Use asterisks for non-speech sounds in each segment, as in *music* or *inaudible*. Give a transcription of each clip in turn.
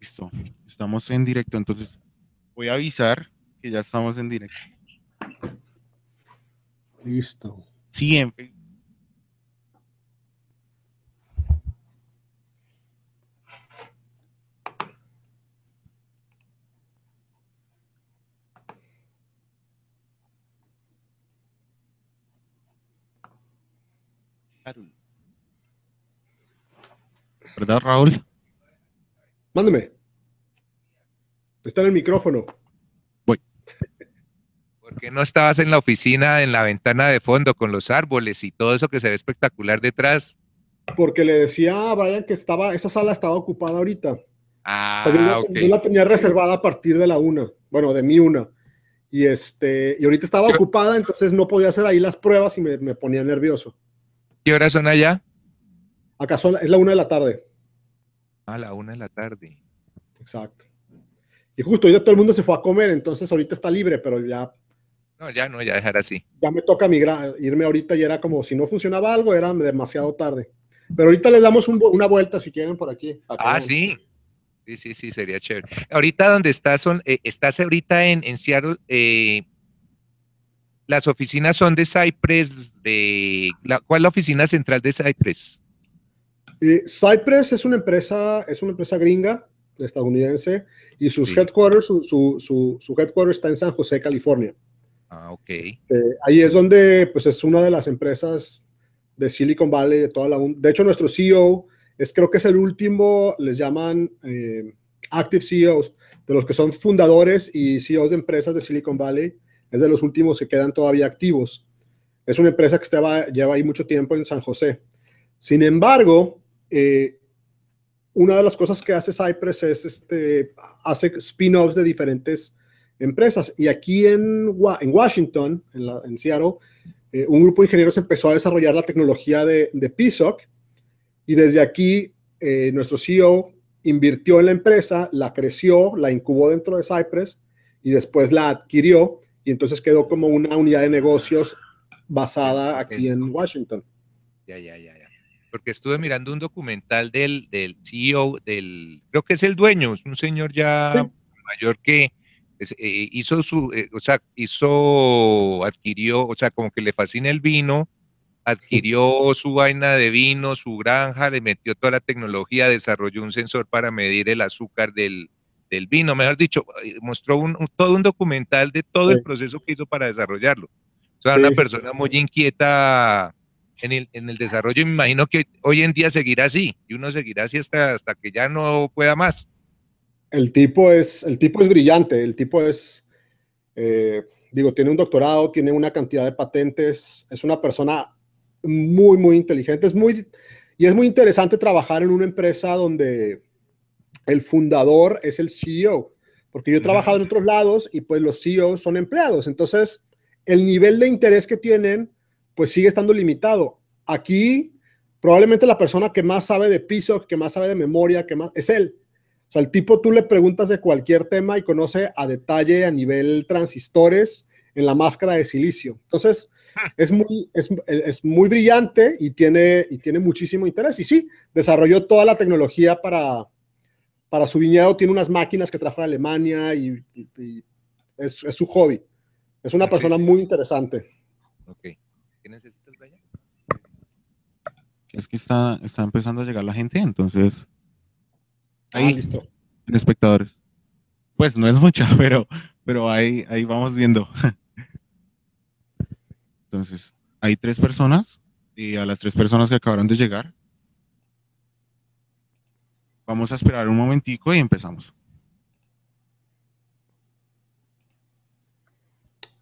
Listo, estamos en directo, entonces voy a avisar que ya estamos en directo. Listo. Siempre. ¿Verdad, Raúl? Mándeme. Está en el micrófono. Voy. *laughs* ¿Por qué no estabas en la oficina, en la ventana de fondo, con los árboles y todo eso que se ve espectacular detrás? Porque le decía a Brian que estaba, esa sala estaba ocupada ahorita. Ah, yo, la, tenía reservada a partir de la una, bueno, de mi una. Y, este, y ahorita estaba ocupada, entonces no podía hacer ahí las pruebas y me, ponía nervioso. ¿Qué horas son allá? Acá es la una de la tarde a la una de la tarde. Exacto. Y justo ya todo el mundo se fue a comer, entonces ahorita está libre, pero ya. No, ya no, ya dejar así. Ya me toca migrar, irme ahorita y era como si no funcionaba algo, era demasiado tarde. Pero ahorita les damos una vuelta si quieren por aquí. Ah, sí. Sí, sí, sí, sería chévere. Ahorita donde estás, son, eh, estás ahorita en, en Seattle, eh, las oficinas son de Cypress, de, ¿cuál es la oficina central de Cypress? Eh, Cypress es una empresa, es una empresa gringa, estadounidense, y sus headquarters, su, su, su, headquarters está en San José, California. Ah, ok. Este, ahí es donde, pues, es una de las empresas de Silicon Valley, de toda la... De hecho, nuestro CEO es, creo que es el último, les llaman eh, Active CEOs, de los que son fundadores y CEOs de empresas de Silicon Valley, es de los últimos que quedan todavía activos. Es una empresa que estaba, lleva ahí mucho tiempo en San José. Sin embargo, eh, una de las cosas que hace Cypress es, este, hace spin-offs de diferentes empresas. Y aquí en, en Washington, en, la, Seattle, eh, un grupo de ingenieros empezó a desarrollar la tecnología de, de PSOC y desde aquí eh, nuestro CEO invirtió en la empresa, la creció, la incubó dentro de Cypress y después la adquirió y entonces quedó como una unidad de negocios basada aquí en Washington. Ya, ya, ya porque estuve mirando un documental del, del CEO, del, creo que es el dueño, es un señor ya mayor que eh, hizo su, eh, o sea, hizo, adquirió, o sea, como que le fascina el vino, adquirió su vaina de vino, su granja, le metió toda la tecnología, desarrolló un sensor para medir el azúcar del, del vino, mejor dicho, eh, mostró un, todo un documental de todo el proceso que hizo para desarrollarlo. O sea, una persona muy inquieta en el, desarrollo. Me imagino que hoy en día seguirá así y uno seguirá así hasta, hasta que ya no pueda más. El tipo es, el tipo es brillante, el tipo es, eh, digo, tiene un doctorado, tiene una cantidad de patentes, es una persona muy, muy inteligente, es muy, y es muy interesante trabajar en una empresa donde el fundador es el CEO, porque yo he trabajado en otros lados y pues los CEOs son empleados, entonces el nivel de interés que tienen pues sigue estando limitado. Aquí probablemente la persona que más sabe de piso, que más sabe de memoria, que más es él. O sea, el tipo tú le preguntas de cualquier tema y conoce a detalle a nivel transistores en la máscara de silicio. Entonces, ah. es muy, es, es muy brillante y tiene, y tiene muchísimo interés. Y sí, desarrolló toda la tecnología para, para su viñedo. Tiene unas máquinas que trajo a Alemania y, es, su hobby. Es una persona muy interesante. Okay es que está, está empezando a llegar la gente, entonces. Ah, ahí, listo. En espectadores. Pues no es mucha, *laughs* pero, pero ahí, ahí vamos viendo. *laughs* Entonces, hay tres personas y a las tres personas que acabaron de llegar, vamos a esperar un momentico y empezamos.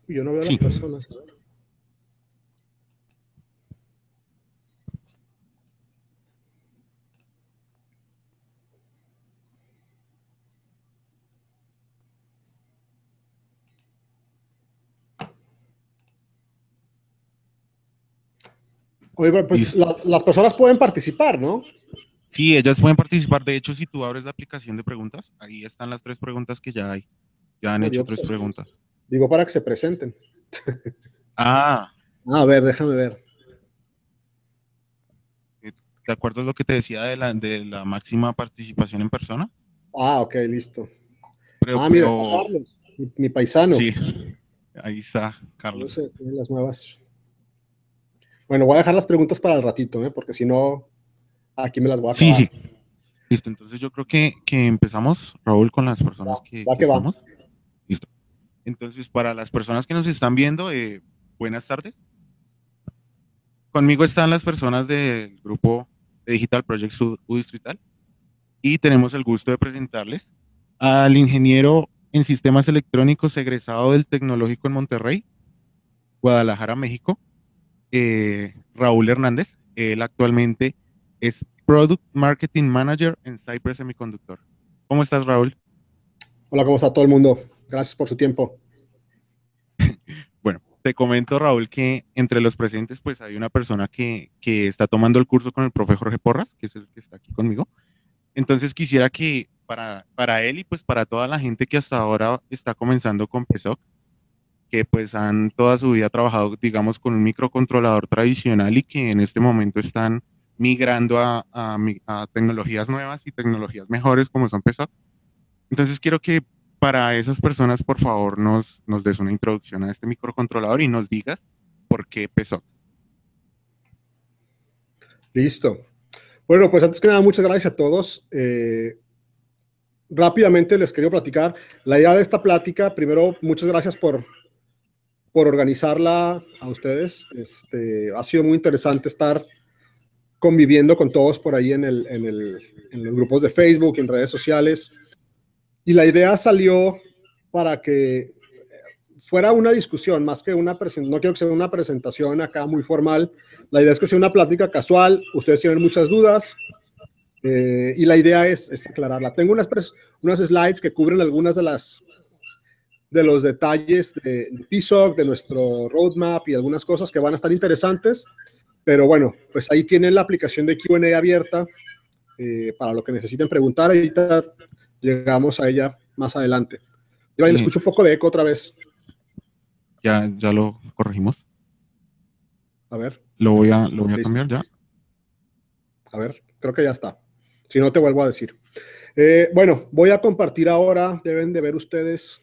Yo no veo a las personas. Oye, pues las personas pueden participar, ¿no? Sí, ellas pueden participar. De hecho, si tú abres la aplicación de preguntas, ahí están las tres preguntas que ya hay. Ya han hecho tres preguntas. Digo para que se presenten. ah. ah a ver, déjame ver. Eh, ¿Te acuerdas lo que te decía de la, máxima participación en persona? Ah, ok, listo. Pero, ah, mira, Carlos, mi, paisano. Sí, ahí está, Carlos. No sé, las nuevas. Bueno, voy a dejar las preguntas para el ratito, ¿eh? porque si no, aquí me las voy a Sí, sí. Listo, entonces yo creo que, que empezamos, Raúl, con las personas que, que, que Listo. Entonces, para las personas que nos están viendo, eh, buenas tardes. Conmigo están las personas del grupo de Digital Project U Distrital y tenemos el gusto de presentarles al ingeniero en sistemas electrónicos egresado del Tecnológico en Monterrey, Guadalajara, México, eh, Raúl Hernández. Él actualmente es Product Marketing Manager en Cypress Semiconductor. ¿Cómo estás, Raúl? Hola, ¿cómo está todo el mundo? Gracias por su tiempo. *laughs* bueno, te comento, Raúl, que entre los presentes, pues hay una persona que, está tomando el curso con el profe Jorge Porras, que es el que está aquí conmigo. Entonces quisiera que para, para él y pues para toda la gente que hasta ahora está comenzando con PESOC, que pues han toda su vida trabajado, digamos, con un microcontrolador tradicional y que en este momento están migrando a, tecnologías nuevas y tecnologías mejores como son PSOC. Entonces quiero que para esas personas, por favor, nos, nos des una introducción a este microcontrolador y nos digas por qué PSOC. Listo. Bueno, pues antes que nada, muchas gracias a todos. Eh, rápidamente les quería platicar la idea de esta plática. Primero, muchas gracias por por organizarla a ustedes. Este, ha sido muy interesante estar conviviendo con todos por ahí en, el, en, los grupos de Facebook, en redes sociales. Y la idea salió para que fuera una discusión, más que una presentación, no quiero que sea una presentación acá muy formal, la idea es que sea una plática casual, ustedes tienen muchas dudas eh, y la idea es, es aclararla. Tengo unas, unas slides que cubren algunas de las de los detalles de, de de nuestro roadmap y algunas cosas que van a estar interesantes. Pero bueno, pues ahí tienen la aplicación de QA abierta eh, para lo que necesiten preguntar. Ahorita llegamos a ella más adelante. Yo escucho un poco de eco otra vez. Ya, ya lo corregimos. A ver. Lo voy a, lo a cambiar ya. A ver, creo que ya está. Si no, te vuelvo a decir. Eh, bueno, voy a compartir ahora, deben de ver ustedes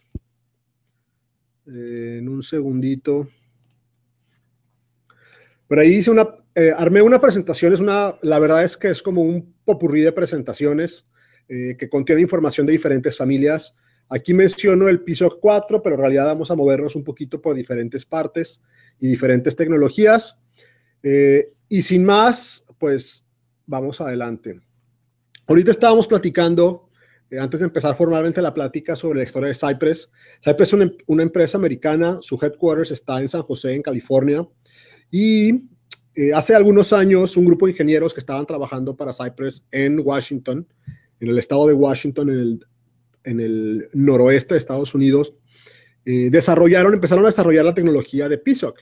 eh, en un segundito. Por ahí hice una, eh, armé una presentación, es una, la verdad es que es como un popurrí de presentaciones eh, que contiene información de diferentes familias. Aquí menciono el piso 4, pero en realidad vamos a movernos un poquito por diferentes partes y diferentes tecnologías. y sin más, pues vamos adelante. Ahorita estábamos platicando eh, antes de empezar formalmente la plática sobre la historia de Cypress, Cypress es una, em, empresa americana, su headquarters está en San José, en California, y eh, hace algunos años un grupo de ingenieros que estaban trabajando para Cypress en Washington, en el estado de Washington, en el, noroeste de Estados Unidos, eh, desarrollaron, empezaron a desarrollar la tecnología de PSOC.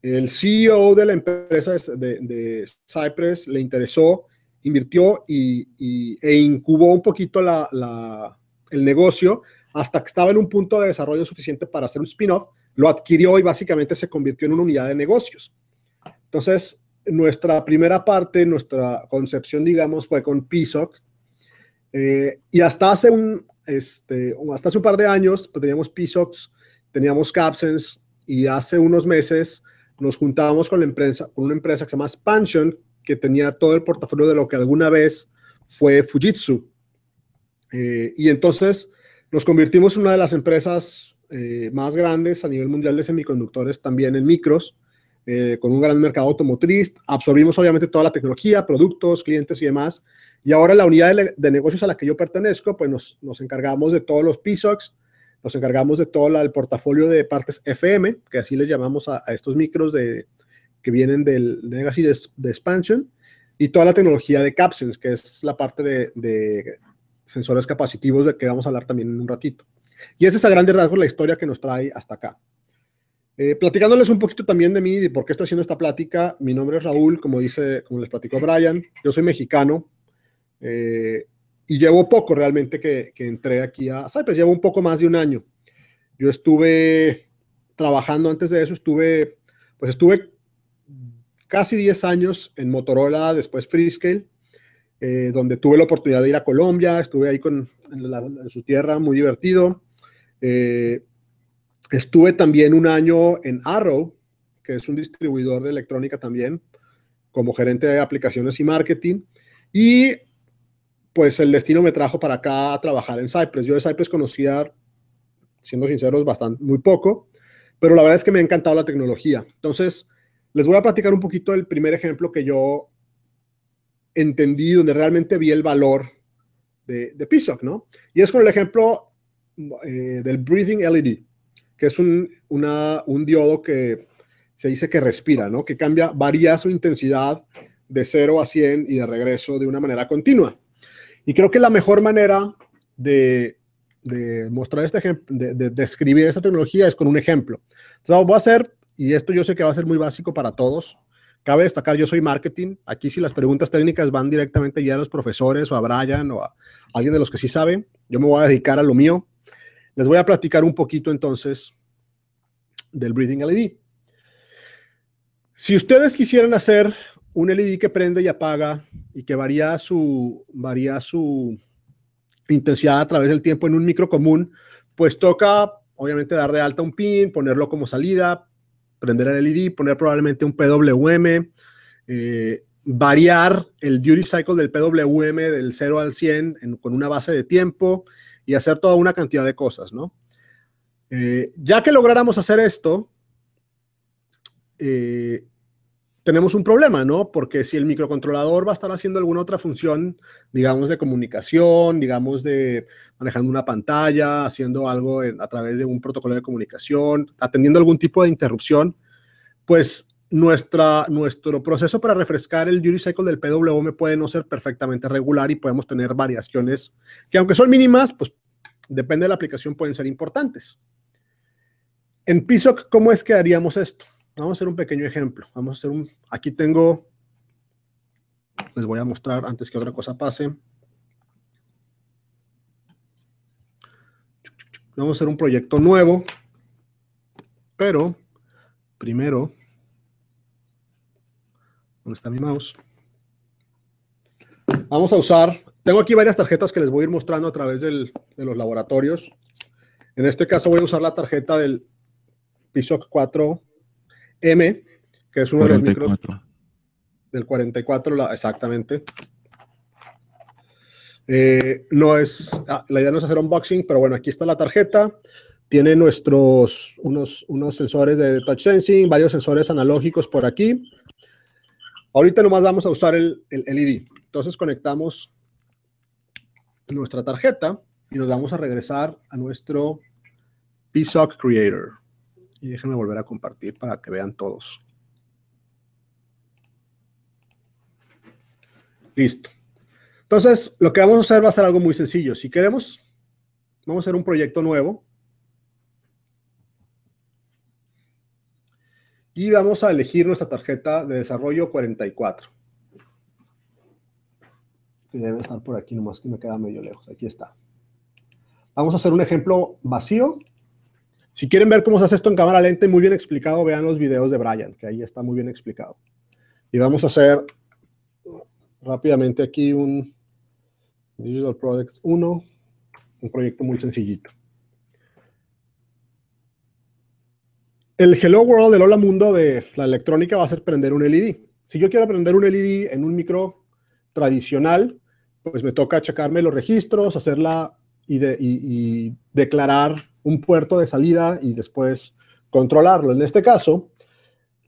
El CEO de la empresa de Cypress le interesó invirtió y, e incubó un poquito el negocio hasta que estaba en un punto de desarrollo suficiente para hacer un spin-off, lo adquirió y básicamente se convirtió en una unidad de negocios. Entonces, nuestra primera parte, nuestra concepción, digamos, fue con PISOC. Eh, y hasta hace, un, este, hasta hace un par de años pues, teníamos PISOC, teníamos Capsens y hace unos meses nos juntábamos con, la empresa, con una empresa que se llama Expansion, que tenía todo el portafolio de lo que alguna vez fue Fujitsu. Eh, y entonces nos convirtimos en una de las empresas eh, más grandes a nivel mundial de semiconductores, también en micros, eh, con un gran mercado automotriz. Absorbimos obviamente toda la tecnología, productos, clientes y demás. Y ahora la unidad de, negocios a la que yo pertenezco, pues nos, encargamos de todos los PSOCs, nos encargamos de todo el portafolio de partes FM, que así les llamamos a estos micros de, que vienen del Legacy de, Expansion y toda la tecnología de Captions, que es la parte de, sensores capacitivos de que vamos a hablar también en un ratito. Y esa es a grandes rasgos la historia que nos trae hasta acá. Eh, platicándoles un poquito también de mí, y por qué estoy haciendo esta plática, mi nombre es Raúl, como, dice, como les platicó Brian, yo soy mexicano eh, y llevo poco realmente que, entré aquí a Cypress, llevo un poco más de un año. Yo estuve trabajando antes de eso, estuve, pues estuve casi 10 años en Motorola, después Freescale, eh, donde tuve la oportunidad de ir a Colombia, estuve ahí con, en, su tierra, muy divertido. Eh, estuve también un año en Arrow, que es un distribuidor de electrónica también, como gerente de aplicaciones y marketing. Y pues el destino me trajo para acá a trabajar en Cypress. Yo de Cypress conocía, siendo sinceros, bastante, muy poco, pero la verdad es que me ha encantado la tecnología. Entonces, les voy a platicar un poquito el primer ejemplo que yo entendí, donde realmente vi el valor de, de PISOC, ¿no? Y es con el ejemplo eh, del Breathing LED, que es un, diodo que se dice que respira, ¿no? Que cambia, varía su intensidad de 0 a 100 y de regreso de una manera continua. Y creo que la mejor manera de, mostrar este ejemplo, de, de describir esta tecnología es con un ejemplo. Entonces, voy a hacer y esto yo sé que va a ser muy básico para todos. Cabe destacar, yo soy marketing. Aquí si las preguntas técnicas van directamente ya a los profesores o a Brian o a alguien de los que sí sabe, yo me voy a dedicar a lo mío. Les voy a platicar un poquito entonces del Breathing LED. Si ustedes quisieran hacer un LED que prende y apaga y que varía su, varía su intensidad a través del tiempo en un micro común, pues toca obviamente dar de alta un pin, ponerlo como salida, prender el LED, poner probablemente un PWM, eh, variar el duty cycle del PWM del 0 al 100 con una base de tiempo y hacer toda una cantidad de cosas, ¿no? Eh, ya que lográramos hacer esto, eh, tenemos un problema, ¿no? Porque si el microcontrolador va a estar haciendo alguna otra función, digamos, de comunicación, digamos, de manejando una pantalla, haciendo algo a través de un protocolo de comunicación, atendiendo algún tipo de interrupción, pues nuestra, nuestro proceso para refrescar el duty cycle del PWM puede no ser perfectamente regular y podemos tener variaciones que aunque son mínimas, pues depende de la aplicación, pueden ser importantes. En PISOC, ¿cómo es que haríamos esto? Vamos a hacer un pequeño ejemplo. Vamos a hacer un... Aquí tengo... Les voy a mostrar antes que otra cosa pase. Vamos a hacer un proyecto nuevo. Pero, primero... ¿Dónde está mi mouse? Vamos a usar... Tengo aquí varias tarjetas que les voy a ir mostrando a través del, de los laboratorios. En este caso voy a usar la tarjeta del PISOC 4 M, que es uno de los micros del 44, la, exactamente. Eh, no es, ah, la idea no es hacer unboxing, pero bueno, aquí está la tarjeta. Tiene nuestros, unos, sensores de touch sensing, varios sensores analógicos por aquí. Ahorita nomás vamos a usar el, el LED. Entonces conectamos nuestra tarjeta y nos vamos a regresar a nuestro PSOC Creator. Y déjenme volver a compartir para que vean todos. Listo. Entonces, lo que vamos a hacer va a ser algo muy sencillo. Si queremos, vamos a hacer un proyecto nuevo. Y vamos a elegir nuestra tarjeta de desarrollo 44. Que debe estar por aquí nomás, que me queda medio lejos. Aquí está. Vamos a hacer un ejemplo vacío si quieren ver cómo se hace esto en cámara lenta y muy bien explicado, vean los videos de Brian, que ahí está muy bien explicado. Y vamos a hacer rápidamente aquí un Digital Product 1, un proyecto muy sencillito. El Hello World, del Hola Mundo de la electrónica va a ser prender un LED. Si yo quiero prender un LED en un micro tradicional, pues me toca checarme los registros, hacerla y, de, y declarar un puerto de salida y después controlarlo. En este caso,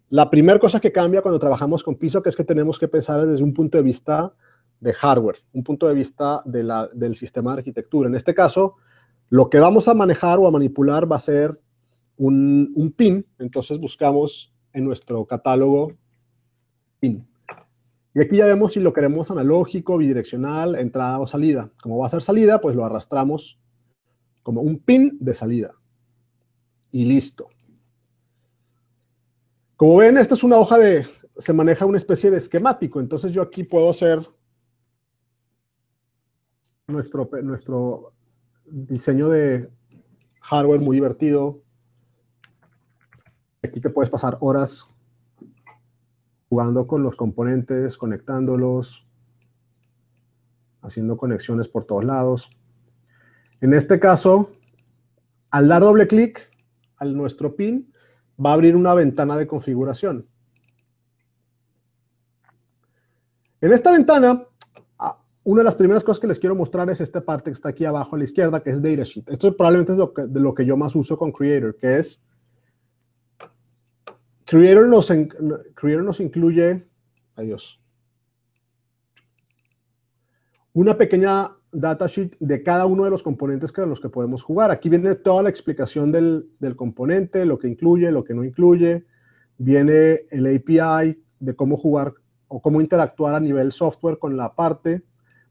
la primera cosa que cambia cuando trabajamos con piso que es que tenemos que pensar desde un punto de vista de hardware, un punto de vista de del sistema de arquitectura. En este caso, lo que vamos a manejar o a manipular va a ser un, un pin, entonces buscamos en nuestro catálogo pin. Y aquí ya vemos si lo queremos analógico, bidireccional, entrada o salida. Como va a ser salida, pues lo arrastramos como un pin de salida. Y listo. Como ven, esta es una hoja de, se maneja una especie de esquemático, entonces yo aquí puedo hacer nuestro, nuestro diseño de hardware muy divertido. Aquí te puedes pasar horas jugando con los componentes, conectándolos, haciendo conexiones por todos lados. En este caso, al dar doble clic al nuestro pin, va a abrir una ventana de configuración. En esta ventana, una de las primeras cosas que les quiero mostrar es esta parte que está aquí abajo a la izquierda, que es Datasheet. Esto probablemente es lo que, de lo que yo más uso con Creator, que es... Creator nos, Creator nos incluye... Adiós. Una pequeña datasheet de cada uno de los componentes con los que podemos jugar. Aquí viene toda la explicación del, del, componente, lo que incluye, lo que no incluye. Viene el API de cómo jugar o cómo interactuar a nivel software con la parte.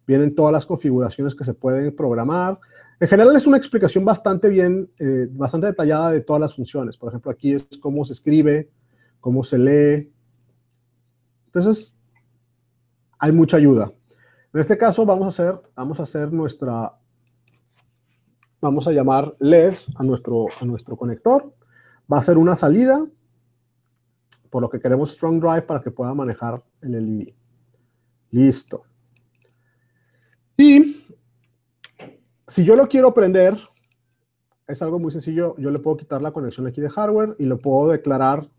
Vienen todas las configuraciones que se pueden programar. En general es una explicación bastante bien, eh, bastante detallada de todas las funciones. Por ejemplo, aquí es cómo se escribe, cómo se lee. Entonces, hay mucha ayuda. En este caso vamos a hacer, vamos a hacer nuestra, vamos a llamar LEDs a nuestro, a nuestro conector. Va a ser una salida, por lo que queremos Strong Drive para que pueda manejar el LED. Listo. Y si yo lo quiero prender, es algo muy sencillo, yo le puedo quitar la conexión aquí de hardware y lo puedo declarar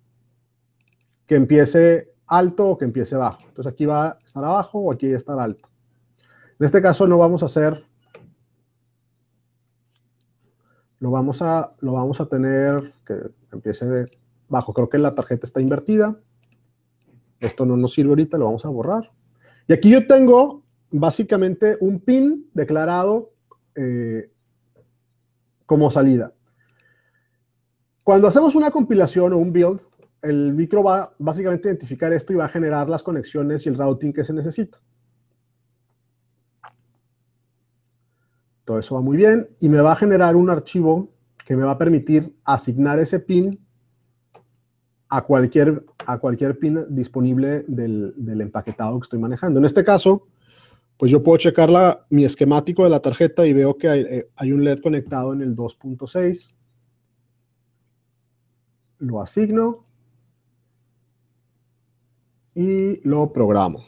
que empiece alto o que empiece bajo. Entonces aquí va a estar abajo o aquí va a estar alto. En este caso no vamos a hacer, lo vamos a, lo vamos a tener que empiece bajo. Creo que la tarjeta está invertida. Esto no nos sirve ahorita, lo vamos a borrar. Y aquí yo tengo básicamente un pin declarado eh, como salida. Cuando hacemos una compilación o un build, el micro va básicamente a identificar esto y va a generar las conexiones y el routing que se necesita. Todo eso va muy bien y me va a generar un archivo que me va a permitir asignar ese pin a cualquier, a cualquier pin disponible del, empaquetado que estoy manejando. En este caso, pues yo puedo checar mi esquemático de la tarjeta y veo que hay, eh, hay un LED conectado en el 2.6. Lo asigno y lo programo.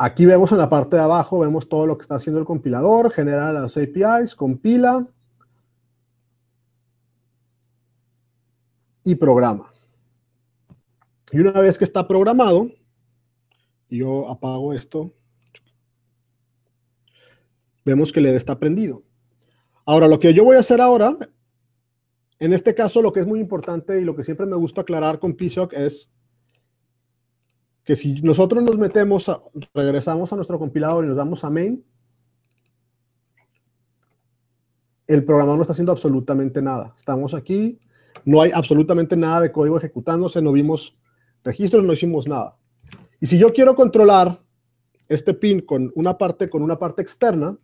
Aquí vemos en la parte de abajo, vemos todo lo que está haciendo el compilador, genera las APIs, compila y programa. Y una vez que está programado, yo apago esto, vemos que LED está prendido. Ahora, lo que yo voy a hacer ahora, en este caso lo que es muy importante y lo que siempre me gusta aclarar con PSOC es que si nosotros nos metemos, regresamos a nuestro compilador y nos damos a main, el programa no está haciendo absolutamente nada. Estamos aquí, no hay absolutamente nada de código ejecutándose, no vimos registros, no hicimos nada. Y si yo quiero controlar este pin con una parte, con una parte externa,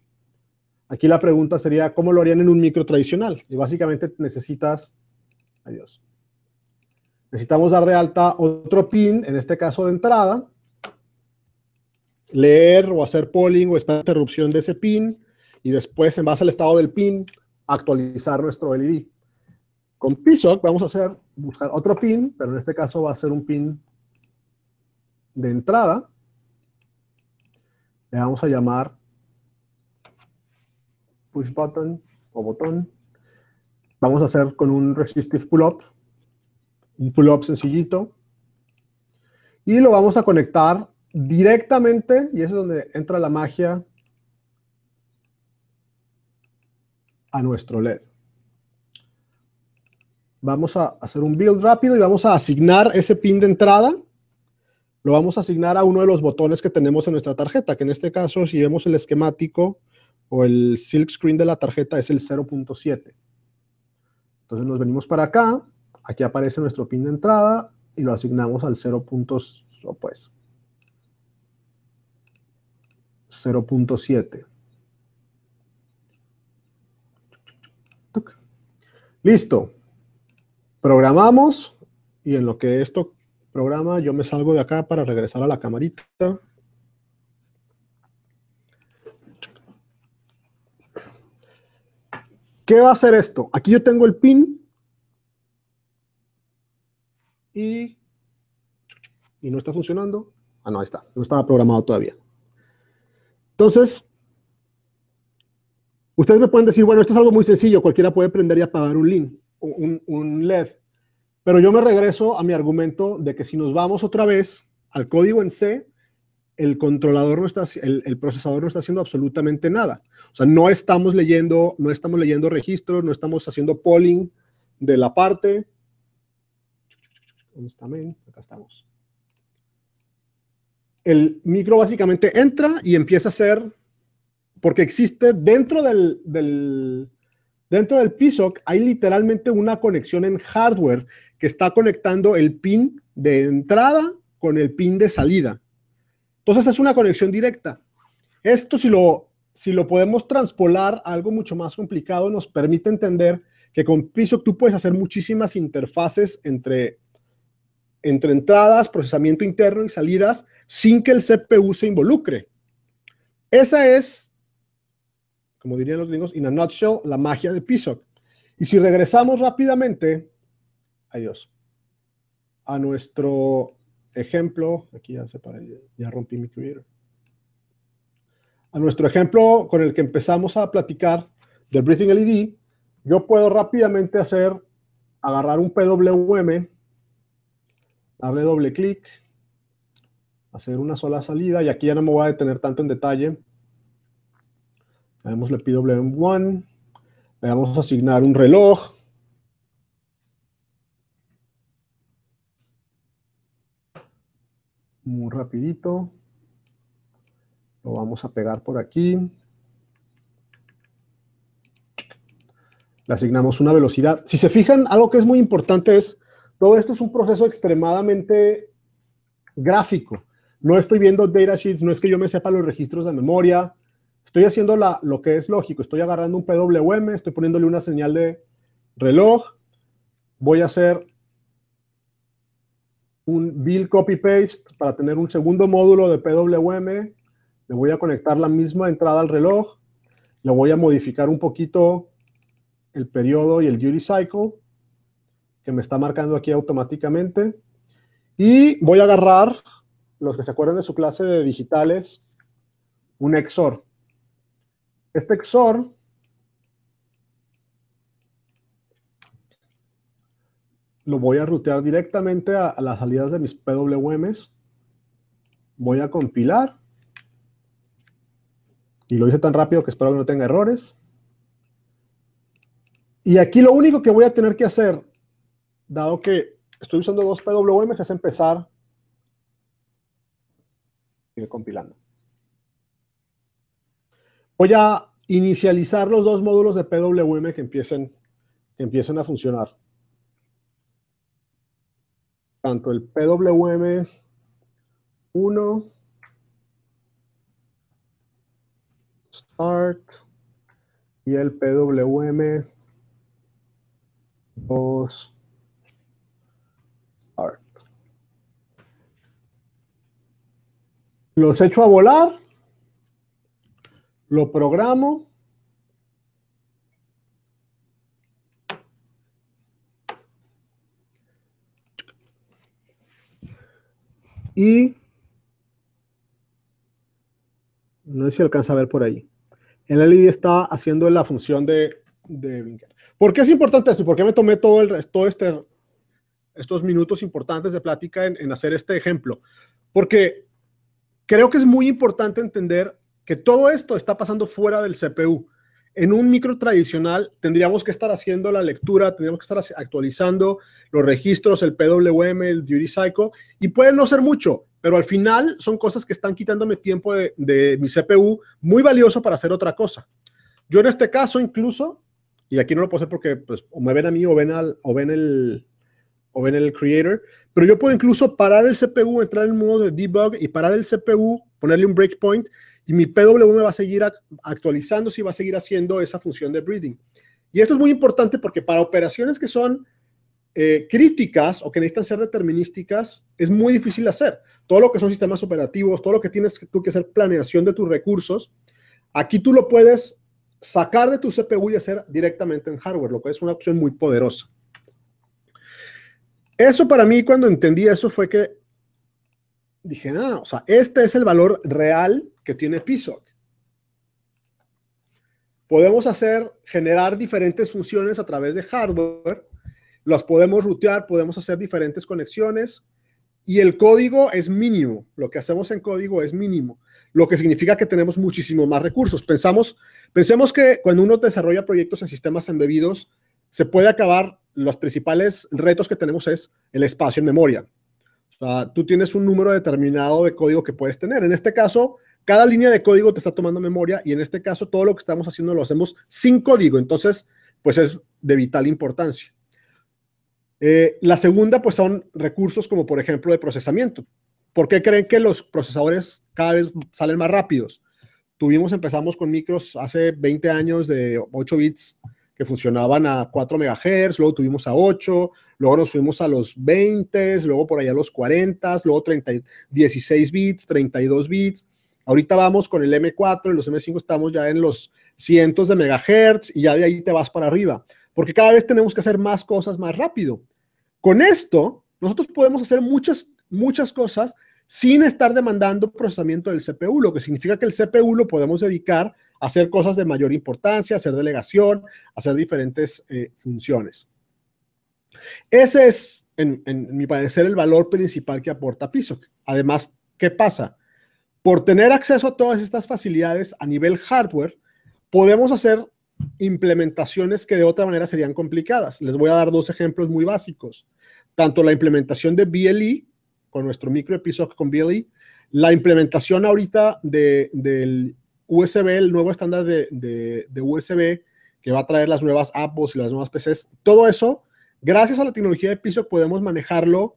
aquí la pregunta sería, ¿cómo lo harían en un micro tradicional? Y básicamente necesitas, adiós, Necesitamos dar de alta otro pin, en este caso de entrada, leer o hacer polling o esperar interrupción de ese pin y después, en base al estado del pin, actualizar nuestro LED. Con PSOC vamos a hacer, buscar otro pin, pero en este caso va a ser un pin de entrada. Le vamos a llamar push button o botón. Vamos a hacer con un resistive pull-up un pull-up sencillito. Y lo vamos a conectar directamente, y eso es donde entra la magia, a nuestro LED. Vamos a hacer un build rápido y vamos a asignar ese pin de entrada. Lo vamos a asignar a uno de los botones que tenemos en nuestra tarjeta, que en este caso, si vemos el esquemático o el silk screen de la tarjeta, es el 0.7. Entonces nos venimos para acá, Aquí aparece nuestro pin de entrada y lo asignamos al 0. pues 0.7. Listo. Programamos y en lo que esto programa yo me salgo de acá para regresar a la camarita. ¿Qué va a hacer esto? Aquí yo tengo el pin y, no está funcionando. Ah, no, ahí está, no estaba programado todavía. Entonces, ustedes me pueden decir, bueno, esto es algo muy sencillo, cualquiera puede prender y apagar un, link, un, LED. Pero yo me regreso a mi argumento de que si nos vamos otra vez al código en C, el controlador no está, procesador no está haciendo absolutamente nada. O sea, no estamos leyendo, no estamos leyendo registros, no estamos haciendo polling de la parte, ¿Dónde Acá estamos. El micro básicamente entra y empieza a ser, porque existe dentro del, dentro del PSOC hay literalmente una conexión en hardware que está conectando el pin de entrada con el pin de salida. Entonces es una conexión directa. Esto si lo, si lo podemos transpolar a algo mucho más complicado, nos permite entender que con PSOC tú puedes hacer muchísimas interfaces entre entre entradas, procesamiento interno y salidas sin que el CPU se involucre. Esa es, como dirían los gringos, in a nutshell, la magia de PISOC. Y si regresamos rápidamente, adiós, a nuestro ejemplo, aquí ya se para ya rompí mi creator. a nuestro ejemplo con el que empezamos a platicar del Breathing LED, yo puedo rápidamente hacer, agarrar un PWM Hable doble clic, hacer una sola salida, y aquí ya no me voy a detener tanto en detalle. Le damos le PWM1, le vamos a asignar un reloj, muy rapidito. Lo vamos a pegar por aquí. Le asignamos una velocidad. Si se fijan, algo que es muy importante es todo esto es un proceso extremadamente gráfico. No estoy viendo datasheets, no es que yo me sepa los registros de memoria. Estoy haciendo lo que es lógico. Estoy agarrando un PWM, estoy poniéndole una señal de reloj. Voy a hacer un build copy paste para tener un segundo módulo de PWM. Le voy a conectar la misma entrada al reloj. Le voy a modificar un poquito el periodo y el duty cycle que me está marcando aquí automáticamente. Y voy a agarrar, los que se acuerdan de su clase de digitales, un XOR. Este XOR lo voy a rutear directamente a, a las salidas de mis PWMs. Voy a compilar. Y lo hice tan rápido que espero que no tenga errores. Y aquí lo único que voy a tener que hacer dado que estoy usando dos PWMs, es empezar ir compilando. Voy a inicializar los dos módulos de PWM que empiecen, empiecen a funcionar. Tanto el PWM 1 start y el PWM 2 los echo a volar, lo programo. Y no sé si alcanza a ver por ahí. En la está haciendo la función de, de ¿Por qué es importante esto? ¿Por qué me tomé todo el resto, este, estos minutos importantes de plática en hacer este ejemplo? Porque Creo que es muy importante entender que todo esto está pasando fuera del CPU. En un micro tradicional tendríamos que estar haciendo la lectura, tendríamos que estar actualizando los registros, el PWM, el duty cycle, y puede no ser mucho, pero al final son cosas que están quitándome tiempo de, mi CPU muy valioso para hacer otra cosa. Yo en este caso incluso, y aquí no lo puedo hacer porque pues, o me ven a mí o ven, al, o ven el, o ven el creator, pero yo puedo incluso parar el CPU, entrar en modo de debug y parar el CPU, ponerle un breakpoint y mi PWM va a seguir actualizándose y va a seguir haciendo esa función de breathing. Y esto es muy importante porque para operaciones que son eh, críticas o que necesitan ser determinísticas, es muy difícil hacer. Todo lo que son sistemas operativos, todo lo que tienes tú que hacer planeación de tus recursos, aquí tú lo puedes sacar de tu CPU y hacer directamente en hardware, lo que es una opción muy poderosa. Eso para mí cuando entendí eso fue que dije, ah, o sea, este es el valor real que tiene PSOC. Podemos hacer, generar diferentes funciones a través de hardware, las podemos rutear, podemos hacer diferentes conexiones y el código es mínimo. Lo que hacemos en código es mínimo, lo que significa que tenemos muchísimos más recursos. Pensamos, pensemos que cuando uno desarrolla proyectos en sistemas embebidos, se puede acabar los principales retos que tenemos es el espacio en memoria. tú tienes un número determinado de código que puedes tener. En este caso, cada línea de código te está tomando memoria y en este caso todo lo que estamos haciendo lo hacemos sin código. Entonces, pues es de vital importancia. Eh, la segunda, pues son recursos como por ejemplo de procesamiento. ¿Por qué creen que los procesadores cada vez salen más rápidos? Tuvimos, empezamos con micros hace 20 años de 8 bits que funcionaban a 4 MHz, luego tuvimos a 8, luego nos fuimos a los 20, luego por allá a los 40, luego 30, 16 bits, 32 bits. Ahorita vamos con el M4 y los M5 estamos ya en los cientos de megahertz y ya de ahí te vas para arriba, porque cada vez tenemos que hacer más cosas más rápido. Con esto, nosotros podemos hacer muchas, muchas cosas sin estar demandando procesamiento del CPU, lo que significa que el CPU lo podemos dedicar hacer cosas de mayor importancia, hacer delegación, hacer diferentes eh, funciones. Ese es, en, mi parecer, el valor principal que aporta PISOC. Además, ¿qué pasa? Por tener acceso a todas estas facilidades a nivel hardware, podemos hacer implementaciones que de otra manera serían complicadas. Les voy a dar dos ejemplos muy básicos. Tanto la implementación de BLE, con nuestro micro episodio con BLE, la implementación ahorita de, del USB, el nuevo estándar de, USB que va a traer las nuevas apps y las nuevas PCs, todo eso, gracias a la tecnología de piso podemos manejarlo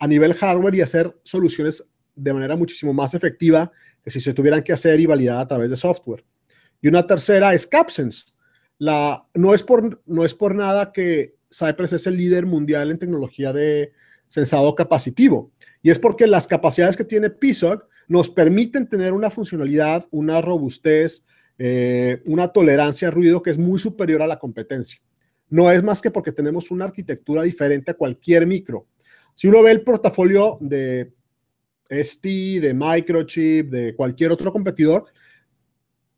a nivel hardware y hacer soluciones de manera muchísimo más efectiva que si se tuvieran que hacer y validar a través de software. Y una tercera es Capsense. La, no, es por, no es por nada que Cypress es el líder mundial en tecnología de sensado capacitivo. Y es porque las capacidades que tiene PISOC nos permiten tener una funcionalidad, una robustez, eh, una tolerancia a ruido que es muy superior a la competencia. No es más que porque tenemos una arquitectura diferente a cualquier micro. Si uno ve el portafolio de ST, de Microchip, de cualquier otro competidor,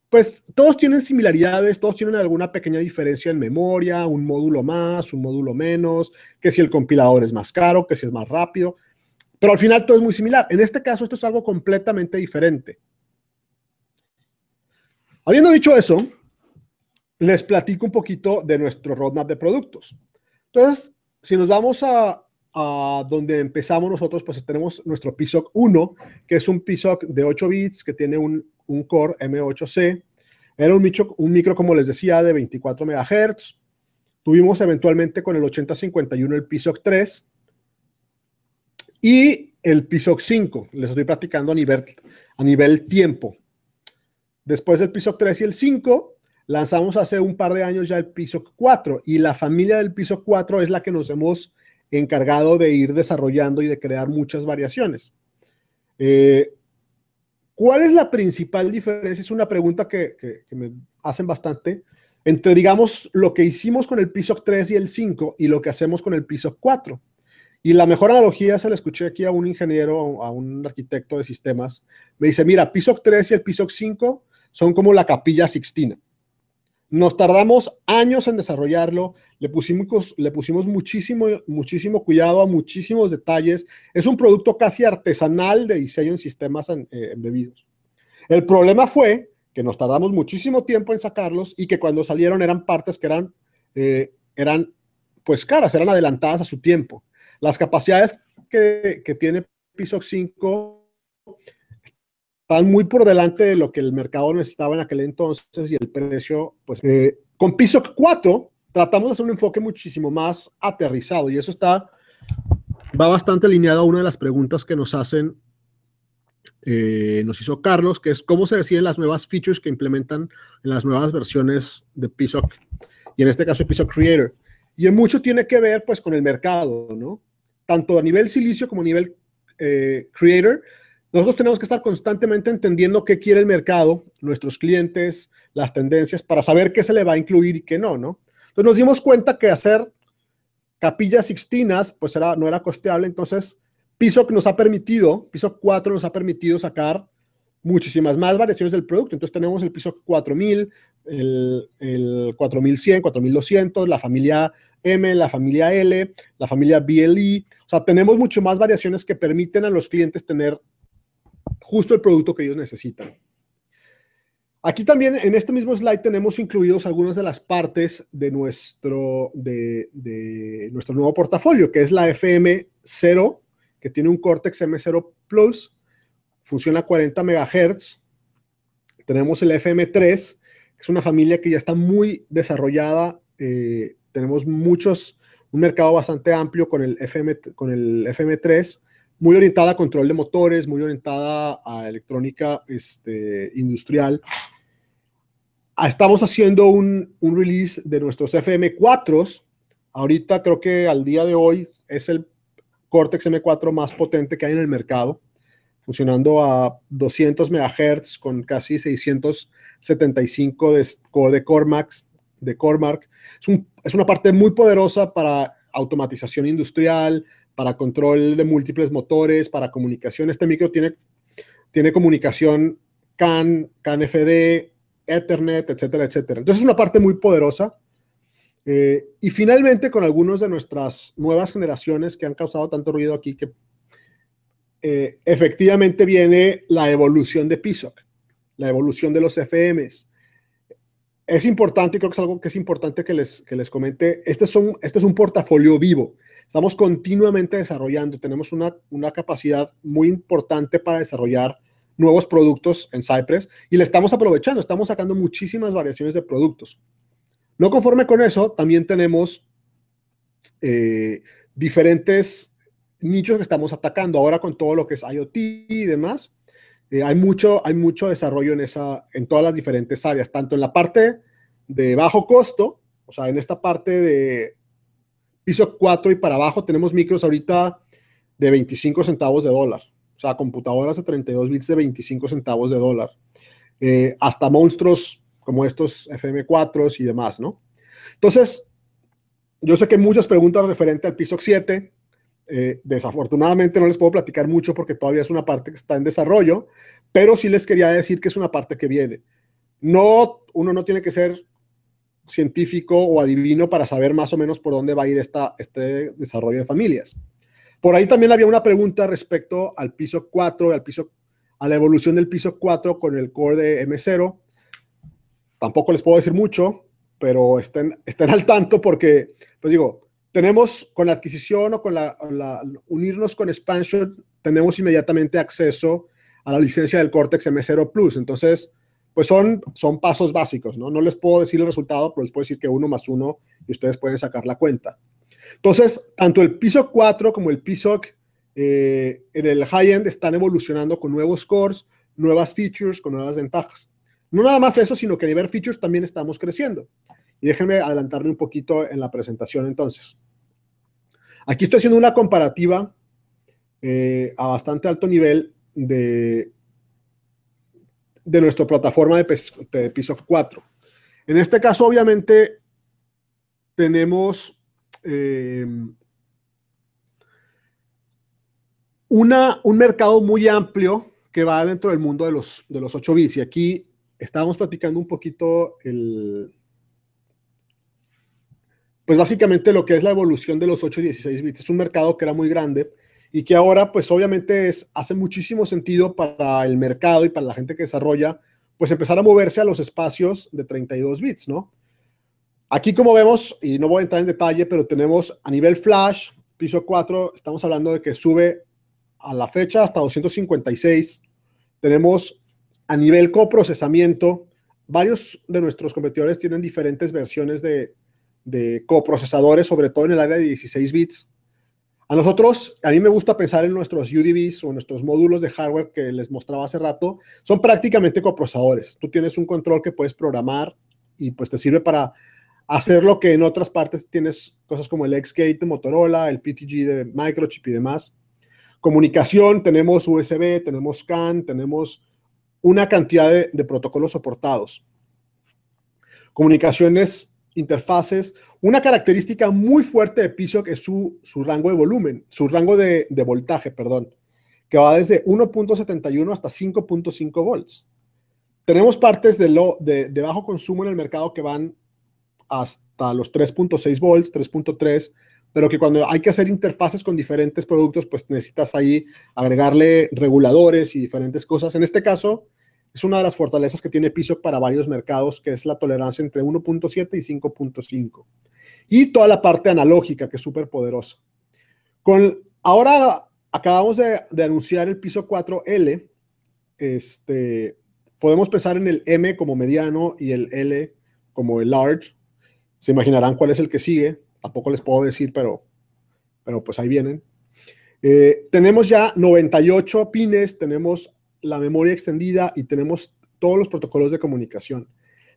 pues todos tienen similaridades, todos tienen alguna pequeña diferencia en memoria, un módulo más, un módulo menos, que si el compilador es más caro, que si es más rápido, pero al final todo es muy similar. En este caso, esto es algo completamente diferente. Habiendo dicho eso, les platico un poquito de nuestro roadmap de productos. Entonces, si nos vamos a, donde empezamos nosotros, pues tenemos nuestro PSOC 1, que es un PSOC de 8 bits, que tiene un, core M8C. Era un micro, un micro, como les decía, de 24 MHz. Tuvimos eventualmente con el 8051 el PSOC 3, y el piso 5. Les estoy practicando a nivel, a nivel tiempo. Después del piso 3 y el 5, lanzamos hace un par de años ya el piso 4 y la familia del piso 4 es la que nos hemos encargado de ir desarrollando y de crear muchas variaciones. Eh, ¿Cuál es la principal diferencia? Es una pregunta que, me hacen bastante entre, digamos, lo que hicimos con el piso 3 y el 5 y lo que hacemos con el piso 4. Y la mejor analogía se la escuché aquí a un ingeniero, a un arquitecto de sistemas. Me dice, mira, piso 3 y el piso 5 son como la capilla sixtina. Nos tardamos años en desarrollarlo, le pusimos, le pusimos muchísimo, muchísimo cuidado a muchísimos detalles. Es un producto casi artesanal de diseño en sistemas eh, embebidos. El problema fue que nos tardamos muchísimo tiempo en sacarlos y que cuando salieron eran partes que eran, eh, eran pues caras, eran adelantadas a su tiempo. Las capacidades que, tiene Piso 5 están muy por delante de lo que el mercado necesitaba en aquel entonces y el precio, pues eh, con Piso 4 tratamos de hacer un enfoque muchísimo más aterrizado y eso está, va bastante alineado a una de las preguntas que nos hacen, eh, nos hizo Carlos, que es cómo se deciden las nuevas features que implementan en las nuevas versiones de Piso y en este caso Piso Creator. Y en mucho tiene que ver pues con el mercado, ¿no? Tanto a nivel silicio como a nivel eh, creator, nosotros tenemos que estar constantemente entendiendo qué quiere el mercado, nuestros clientes, las tendencias, para saber qué se le va a incluir y qué no, ¿no? Entonces nos dimos cuenta que hacer capillas sixtinas pues era, no era costeable, entonces Piso nos ha permitido, Piso 4 nos ha permitido sacar muchísimas más variaciones del producto. Entonces tenemos el piso 4000, el, el 4100, 4200, la familia M, la familia L, la familia BLE. O sea, tenemos mucho más variaciones que permiten a los clientes tener justo el producto que ellos necesitan. Aquí también en este mismo slide tenemos incluidos algunas de las partes de nuestro, de, nuestro nuevo portafolio, que es la FM0, que tiene un Cortex M0 Plus, funciona a 40 MHz. Tenemos el FM3, que es una familia que ya está muy desarrollada eh, tenemos muchos, un mercado bastante amplio con el, FM, con el FM3, muy orientada a control de motores, muy orientada a electrónica este, industrial. Ah, estamos haciendo un, un release de nuestros FM4s. Ahorita creo que al día de hoy es el Cortex M4 más potente que hay en el mercado, funcionando a 200 MHz con casi 675 de, de Core Max de Cormark. Es, una parte muy poderosa para automatización industrial, para control de múltiples motores, para comunicación. Este micro tiene, tiene comunicación CAN, CAN-FD, Ethernet, etcétera, etcétera. Entonces es una parte muy poderosa. Eh, y finalmente con algunas de nuestras nuevas generaciones que han causado tanto ruido aquí que eh, efectivamente viene la evolución de PISOC, la evolución de los FMs es importante, creo que es algo que es importante que les, comente, este, un este es un portafolio vivo. Estamos continuamente desarrollando, tenemos una, capacidad muy importante para desarrollar nuevos productos en Cypress y le estamos aprovechando, estamos sacando muchísimas variaciones de productos. No conforme con eso, también tenemos eh, diferentes nichos que estamos atacando ahora con todo lo que es IoT y demás. Eh, hay, mucho, hay mucho desarrollo en, esa, en todas las diferentes áreas, tanto en la parte de bajo costo, o sea, en esta parte de piso 4 y para abajo tenemos micros ahorita de 25 centavos de dólar, o sea, computadoras de 32 bits de 25 centavos de dólar, eh, hasta monstruos como estos FM4s y demás, ¿no? Entonces, yo sé que hay muchas preguntas referente al piso 7, eh, desafortunadamente no les puedo platicar mucho porque todavía es una parte que está en desarrollo, pero sí les quería decir que es una parte que viene. No, uno no tiene que ser científico o adivino para saber más o menos por dónde va a ir esta, este desarrollo de familias. Por ahí también había una pregunta respecto al piso 4, al piso, a la evolución del piso 4 con el core de M0. Tampoco les puedo decir mucho, pero estén, estén al tanto porque, pues digo, tenemos con la adquisición o con la, unirnos con Expansion, tenemos inmediatamente acceso a la licencia del Cortex M0 Plus. Entonces, pues son, pasos básicos, ¿no? No les puedo decir el resultado, pero les puedo decir que uno más uno y ustedes pueden sacar la cuenta. Entonces, tanto el piso 4 como el piso eh, en el high-end están evolucionando con nuevos cores, nuevas features, con nuevas ventajas. No nada más eso, sino que a nivel features también estamos creciendo. Y déjenme adelantarme un poquito en la presentación entonces. Aquí estoy haciendo una comparativa eh, a bastante alto nivel de, de nuestra plataforma de, de 4. En este caso, obviamente, tenemos eh, una, un mercado muy amplio que va dentro del mundo de los, de los 8 bits. Y aquí estábamos platicando un poquito el, pues básicamente lo que es la evolución de los 8 y 16 bits. Es un mercado que era muy grande y que ahora pues obviamente hace muchísimo sentido para el mercado y para la gente que desarrolla pues empezar a moverse a los espacios de 32 bits, ¿no? Aquí como vemos, y no voy a entrar en detalle, pero tenemos a nivel flash, piso 4, estamos hablando de que sube a la fecha hasta 256. Tenemos a nivel coprocesamiento, varios de nuestros competidores tienen diferentes versiones de, de coprocesadores, sobre todo en el área de 16 bits. A nosotros, a mí me gusta pensar en nuestros UDBs o nuestros módulos de hardware que les mostraba hace rato, son prácticamente coprocesadores. Tú tienes un control que puedes programar y pues te sirve para hacer lo que en otras partes tienes cosas como el Xgate de Motorola, el PTG de Microchip y demás. Comunicación, tenemos USB, tenemos CAN, tenemos una cantidad de, de protocolos soportados. Comunicaciones interfaces. Una característica muy fuerte de piso que es su, rango de volumen, su rango de, voltaje, perdón, que va desde 1.71 hasta 5.5 volts. Tenemos partes de, lo, de, de, bajo consumo en el mercado que van hasta los 3.6 volts, 3.3, pero que cuando hay que hacer interfaces con diferentes productos, pues necesitas ahí agregarle reguladores y diferentes cosas. En este caso, es una de las fortalezas que tiene Piso para varios mercados, que es la tolerancia entre 1.7 y 5.5. Y toda la parte analógica, que es súper poderosa. Con, ahora acabamos de, anunciar el piso 4L. Este, podemos pensar en el M como mediano y el L como el large. Se imaginarán cuál es el que sigue. Tampoco les puedo decir, pero, pero pues ahí vienen. Eh, tenemos ya 98 pines, tenemos la memoria extendida y tenemos todos los protocolos de comunicación.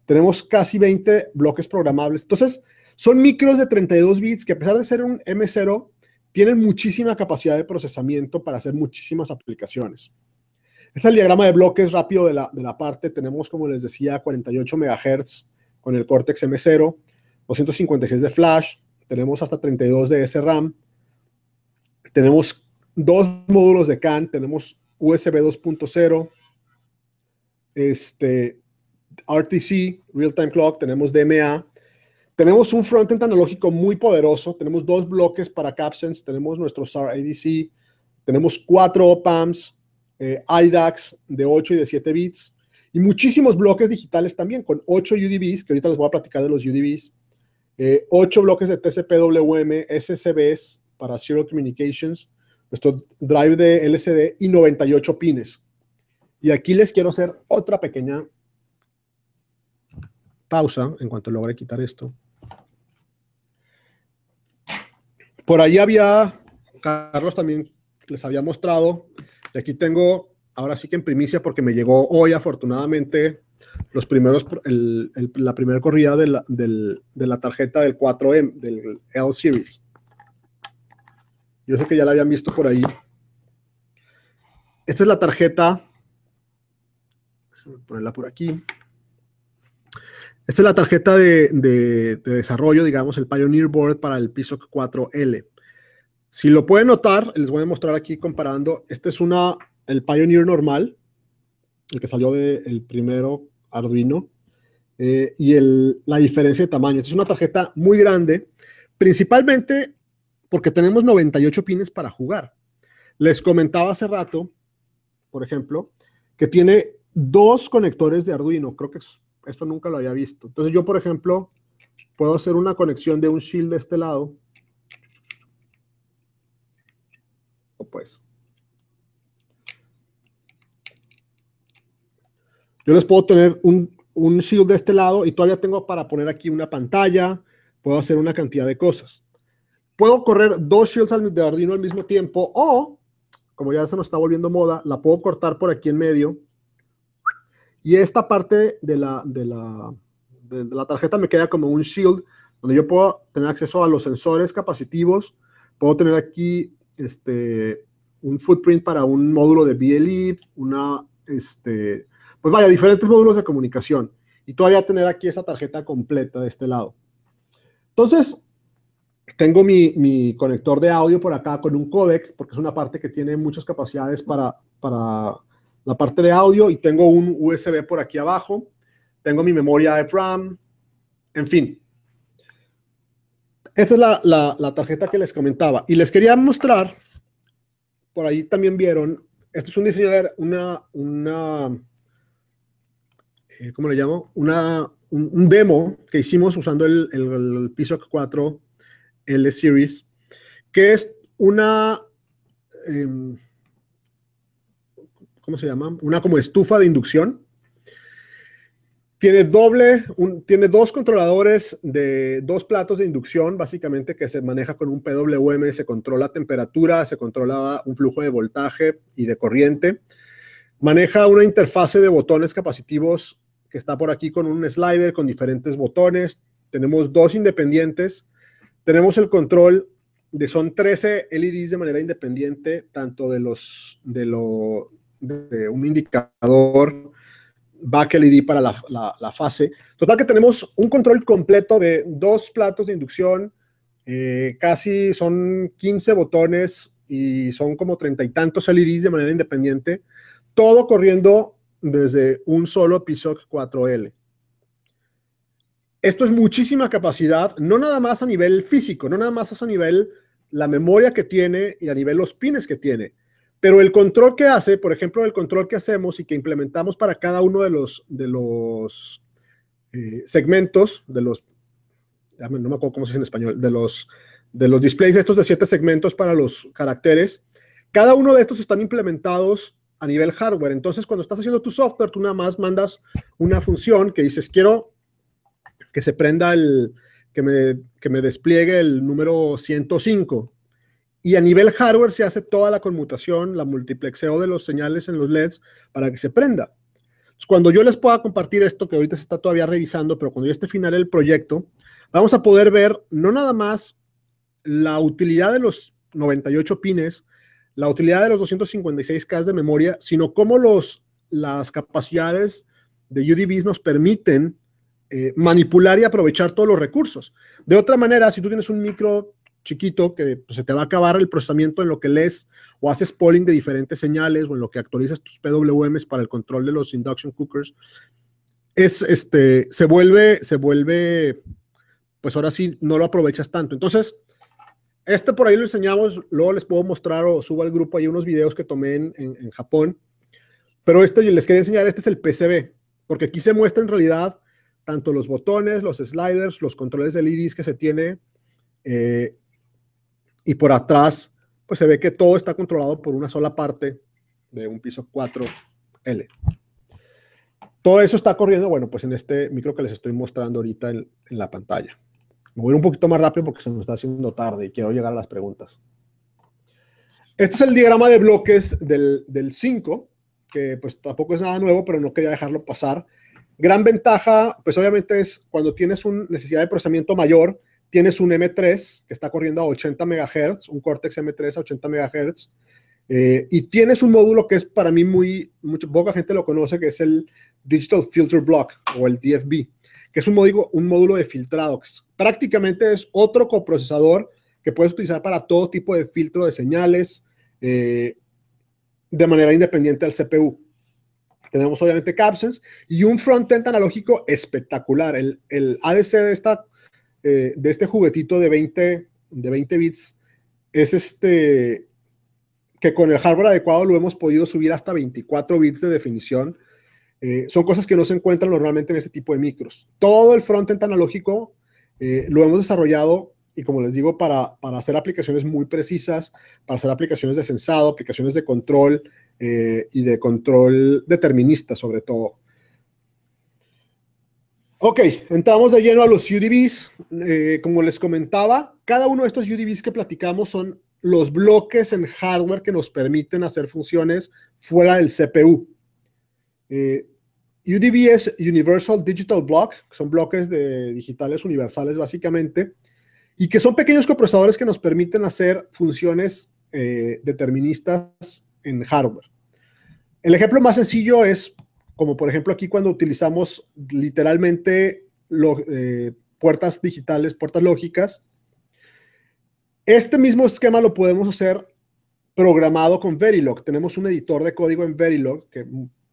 Tenemos casi 20 bloques programables. Entonces, son micros de 32 bits que a pesar de ser un M0, tienen muchísima capacidad de procesamiento para hacer muchísimas aplicaciones. Este es el diagrama de bloques rápido de la, de la parte. Tenemos, como les decía, 48 MHz con el Cortex M0, 256 de flash, tenemos hasta 32 de SRAM, tenemos dos módulos de CAN, tenemos USB 2.0, este, RTC, Real Time Clock, tenemos DMA, tenemos un front-end analógico muy poderoso, tenemos dos bloques para Capsense, tenemos nuestro SAR ADC, tenemos cuatro OPAMs, eh, IDAX de 8 y de 7 bits, y muchísimos bloques digitales también, con 8 UDBs, que ahorita les voy a platicar de los UDBs, eh, ocho 8 bloques de TCPWM, SSBs para Zero Communications, nuestro drive de LCD y 98 pines. Y aquí les quiero hacer otra pequeña pausa en cuanto logre quitar esto. Por ahí había, Carlos también les había mostrado, y aquí tengo, ahora sí que en primicia, porque me llegó hoy afortunadamente los primeros, la primera corrida de la, de la tarjeta del 4M, del L Series. Yo sé que ya la habían visto por ahí. Esta es la tarjeta. ponerla por aquí. Esta es la tarjeta de, desarrollo, digamos, el Pioneer Board para el piso 4L. Si lo pueden notar, les voy a mostrar aquí comparando. Este es una, el Pioneer normal, el que salió del primero Arduino, eh, y la diferencia de tamaño. Esta es una tarjeta muy grande, principalmente porque tenemos 98 pines para jugar. Les comentaba hace rato, por ejemplo, que tiene dos conectores de Arduino. Creo que esto nunca lo había visto. Entonces yo, por ejemplo, puedo hacer una conexión de un shield de este lado. O pues. Yo les puedo tener un, un shield de este lado y todavía tengo para poner aquí una pantalla. Puedo hacer una cantidad de cosas. Puedo correr dos shields al de Arduino al mismo tiempo o, como ya se nos está volviendo moda, la puedo cortar por aquí en medio. Y esta parte de la, de la, la tarjeta me queda como un shield donde yo puedo tener acceso a los sensores capacitivos. Puedo tener aquí este, un footprint para un módulo de BLE, una, este, pues vaya, diferentes módulos de comunicación. Y todavía tener aquí esta tarjeta completa de este lado. Entonces, tengo mi, conector de audio por acá con un codec, porque es una parte que tiene muchas capacidades para, la parte de audio, y tengo un USB por aquí abajo, tengo mi memoria de RAM, en fin. Esta es la, tarjeta que les comentaba. Y les quería mostrar, por ahí también vieron, esto es un diseño de una, una eh, ¿cómo le llamo? un, demo que hicimos usando el, el, el 4 L Series, que es una, em, ¿cómo se llama? Una como estufa de inducción. Tiene doble, tiene dos controladores de dos platos de inducción, básicamente que se maneja con un PWM, se controla temperatura, se controla un flujo de voltaje y de corriente. Maneja una interfase de botones capacitivos que está por aquí con un slider con diferentes botones. Tenemos dos independientes tenemos el control de, son 13 LEDs de manera independiente, tanto de los, de lo, de un indicador, back LED para la, fase. Total que tenemos un control completo de dos platos de inducción, eh, casi son 15 botones y son como treinta y tantos LEDs de manera independiente, todo corriendo desde un solo PISOC 4L. Esto es muchísima capacidad, no nada más a nivel físico, no nada más a nivel la memoria que tiene y a nivel los pines que tiene, pero el control que hace, por ejemplo, el control que hacemos y que implementamos para cada uno de los, de los eh, segmentos, de los, no me acuerdo cómo se dice en español, de los, de los displays estos de siete segmentos para los caracteres, cada uno de estos están implementados a nivel hardware. Entonces, cuando estás haciendo tu software, tú nada más mandas una función que dices, quiero que se prenda el, que me, que me despliegue el número 105. Y a nivel hardware se hace toda la conmutación, la multiplexeo de los señales en los LEDs para que se prenda. cuando yo les pueda compartir esto, que ahorita se está todavía revisando, pero cuando ya esté final el proyecto, vamos a poder ver no nada más la utilidad de los 98 pines, la utilidad de los 256K de memoria, sino cómo los, las capacidades de UDBs nos permiten eh, manipular y aprovechar todos los recursos. De otra manera, si tú tienes un micro chiquito que pues, se te va a acabar el procesamiento en lo que lees o haces polling de diferentes señales o en lo que actualizas tus PWMs para el control de los induction cookers, es, este, se vuelve, se vuelve, pues ahora sí, no lo aprovechas tanto. Entonces, este por ahí lo enseñamos, luego les puedo mostrar o subo al grupo hay unos videos que tomé en, Japón, pero este yo les quería enseñar, este es el PCB, porque aquí se muestra en realidad tanto los botones, los sliders, los controles del iris que se tiene eh, y por atrás pues se ve que todo está controlado por una sola parte de un piso 4L. Todo eso está corriendo, bueno, pues en este micro que les estoy mostrando ahorita en, la pantalla. Me voy a un poquito más rápido porque se me está haciendo tarde y quiero llegar a las preguntas. Este es el diagrama de bloques del, del 5, que pues tampoco es nada nuevo, pero no quería dejarlo pasar Gran ventaja, pues obviamente es cuando tienes una necesidad de procesamiento mayor, tienes un M3 que está corriendo a 80 MHz, un Cortex M3 a 80 MHz, eh, y tienes un módulo que es para mí muy, poca gente lo conoce, que es el Digital Filter Block o el DFB, que es un módulo, de filtrado. Prácticamente es otro coprocesador que puedes utilizar para todo tipo de filtro de señales eh, de manera independiente al CPU. Tenemos obviamente cápsulas y un front-end analógico espectacular. El, el ADC de, esta, eh, de este juguetito de 20, de 20 bits es este que con el hardware adecuado lo hemos podido subir hasta 24 bits de definición. Eh, son cosas que no se encuentran normalmente en este tipo de micros. Todo el front-end analógico eh, lo hemos desarrollado y como les digo, para, para hacer aplicaciones muy precisas, para hacer aplicaciones de sensado, aplicaciones de control, eh, y de control determinista sobre todo. Ok, entramos de lleno a los UDBs. Eh, como les comentaba, cada uno de estos UDBs que platicamos son los bloques en hardware que nos permiten hacer funciones fuera del CPU. Eh, UDB es Universal Digital Block, que son bloques de digitales universales básicamente, y que son pequeños coprocesadores que nos permiten hacer funciones deterministas en hardware. El ejemplo más sencillo es, como por ejemplo aquí cuando utilizamos literalmente eh, puertas digitales, puertas lógicas, este mismo esquema lo podemos hacer programado con Verilog. Tenemos un editor de código en Verilog, que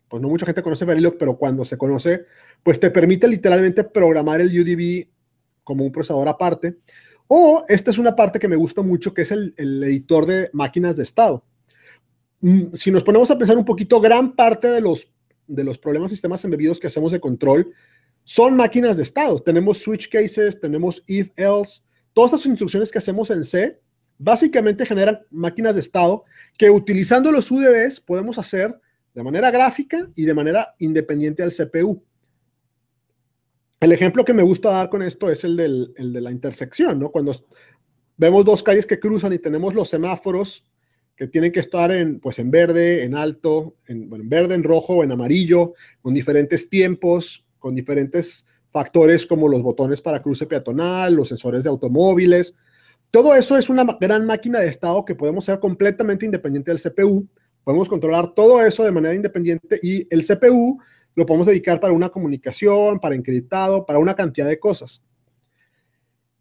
pues no mucha gente conoce Verilog, pero cuando se conoce, pues te permite literalmente programar el UDB como un procesador aparte. O esta es una parte que me gusta mucho, que es el editor de máquinas de estado. Mm, si nos ponemos a pensar un poquito, gran parte de los, de los problemas sistemas embebidos que hacemos de control son máquinas de estado. Tenemos switch cases, tenemos if else, todas las instrucciones que hacemos en C básicamente generan máquinas de estado que utilizando los UDBs podemos hacer de manera gráfica y de manera independiente al CPU. El ejemplo que me gusta dar con esto es el, de la intersección, ¿no? Cuando vemos dos calles que cruzan y tenemos los semáforos que tienen que estar en, pues, en verde, en alto, en, verde, en rojo, en amarillo, con diferentes tiempos, con diferentes factores como los botones para cruce peatonal, los sensores de automóviles. Todo eso es una gran máquina de estado que podemos ser completamente independiente del CPU. Podemos controlar todo eso de manera independiente y el CPU lo podemos dedicar para una comunicación, para encriptado, para una cantidad de cosas.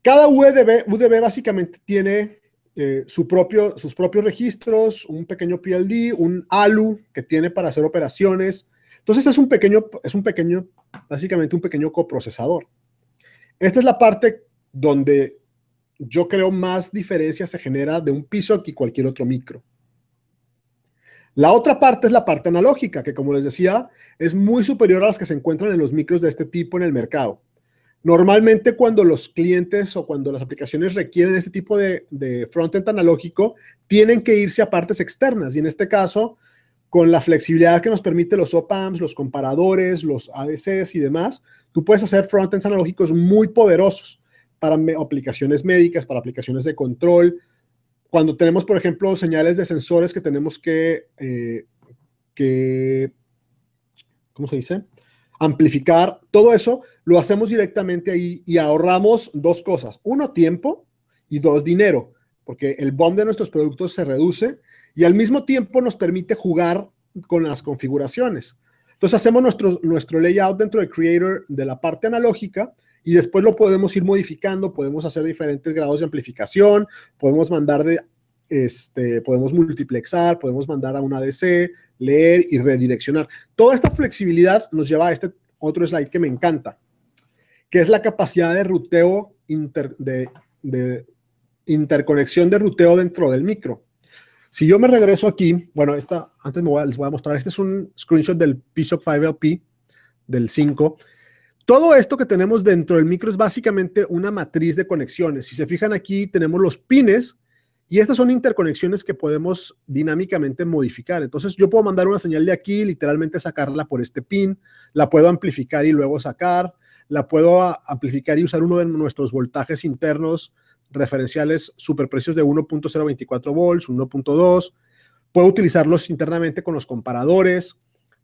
Cada UDB, UDB básicamente tiene eh, su propio, sus propios registros, un pequeño PLD, un ALU que tiene para hacer operaciones. Entonces es un pequeño, es un pequeño, básicamente un pequeño coprocesador. Esta es la parte donde yo creo más diferencia se genera de un piso que cualquier otro micro. La otra parte es la parte analógica, que como les decía, es muy superior a las que se encuentran en los micros de este tipo en el mercado. Normalmente cuando los clientes o cuando las aplicaciones requieren este tipo de, front-end analógico, tienen que irse a partes externas. Y en este caso, con la flexibilidad que nos permite los OPAMs, los comparadores, los ADCs y demás, tú puedes hacer front-ends analógicos muy poderosos para aplicaciones médicas, para aplicaciones de control. Cuando tenemos, por ejemplo, señales de sensores que tenemos que, eh, que ¿cómo se dice? amplificar, todo eso lo hacemos directamente ahí y ahorramos dos cosas. Uno, tiempo y dos, dinero, porque el bond de nuestros productos se reduce y al mismo tiempo nos permite jugar con las configuraciones. Entonces hacemos nuestro, nuestro layout dentro de Creator de la parte analógica y después lo podemos ir modificando, podemos hacer diferentes grados de amplificación, podemos mandar de, este, podemos multiplexar, podemos mandar a un ADC, leer y redireccionar. Toda esta flexibilidad nos lleva a este otro slide que me encanta, que es la capacidad de ruteo, de, interconexión de ruteo dentro del micro. Si yo me regreso aquí, bueno, esta, antes me les voy a mostrar, este es un screenshot del PSOC 5LP, del 5. Todo esto que tenemos dentro del micro es básicamente una matriz de conexiones. Si se fijan aquí, tenemos los pines y estas son interconexiones que podemos dinámicamente modificar. Entonces yo puedo mandar una señal de aquí, literalmente sacarla por este pin, la puedo amplificar y luego sacar, la puedo ah, amplificar y usar uno de nuestros voltajes internos referenciales superprecios de 1.024 volts, 1.2. Puedo utilizarlos internamente con los comparadores.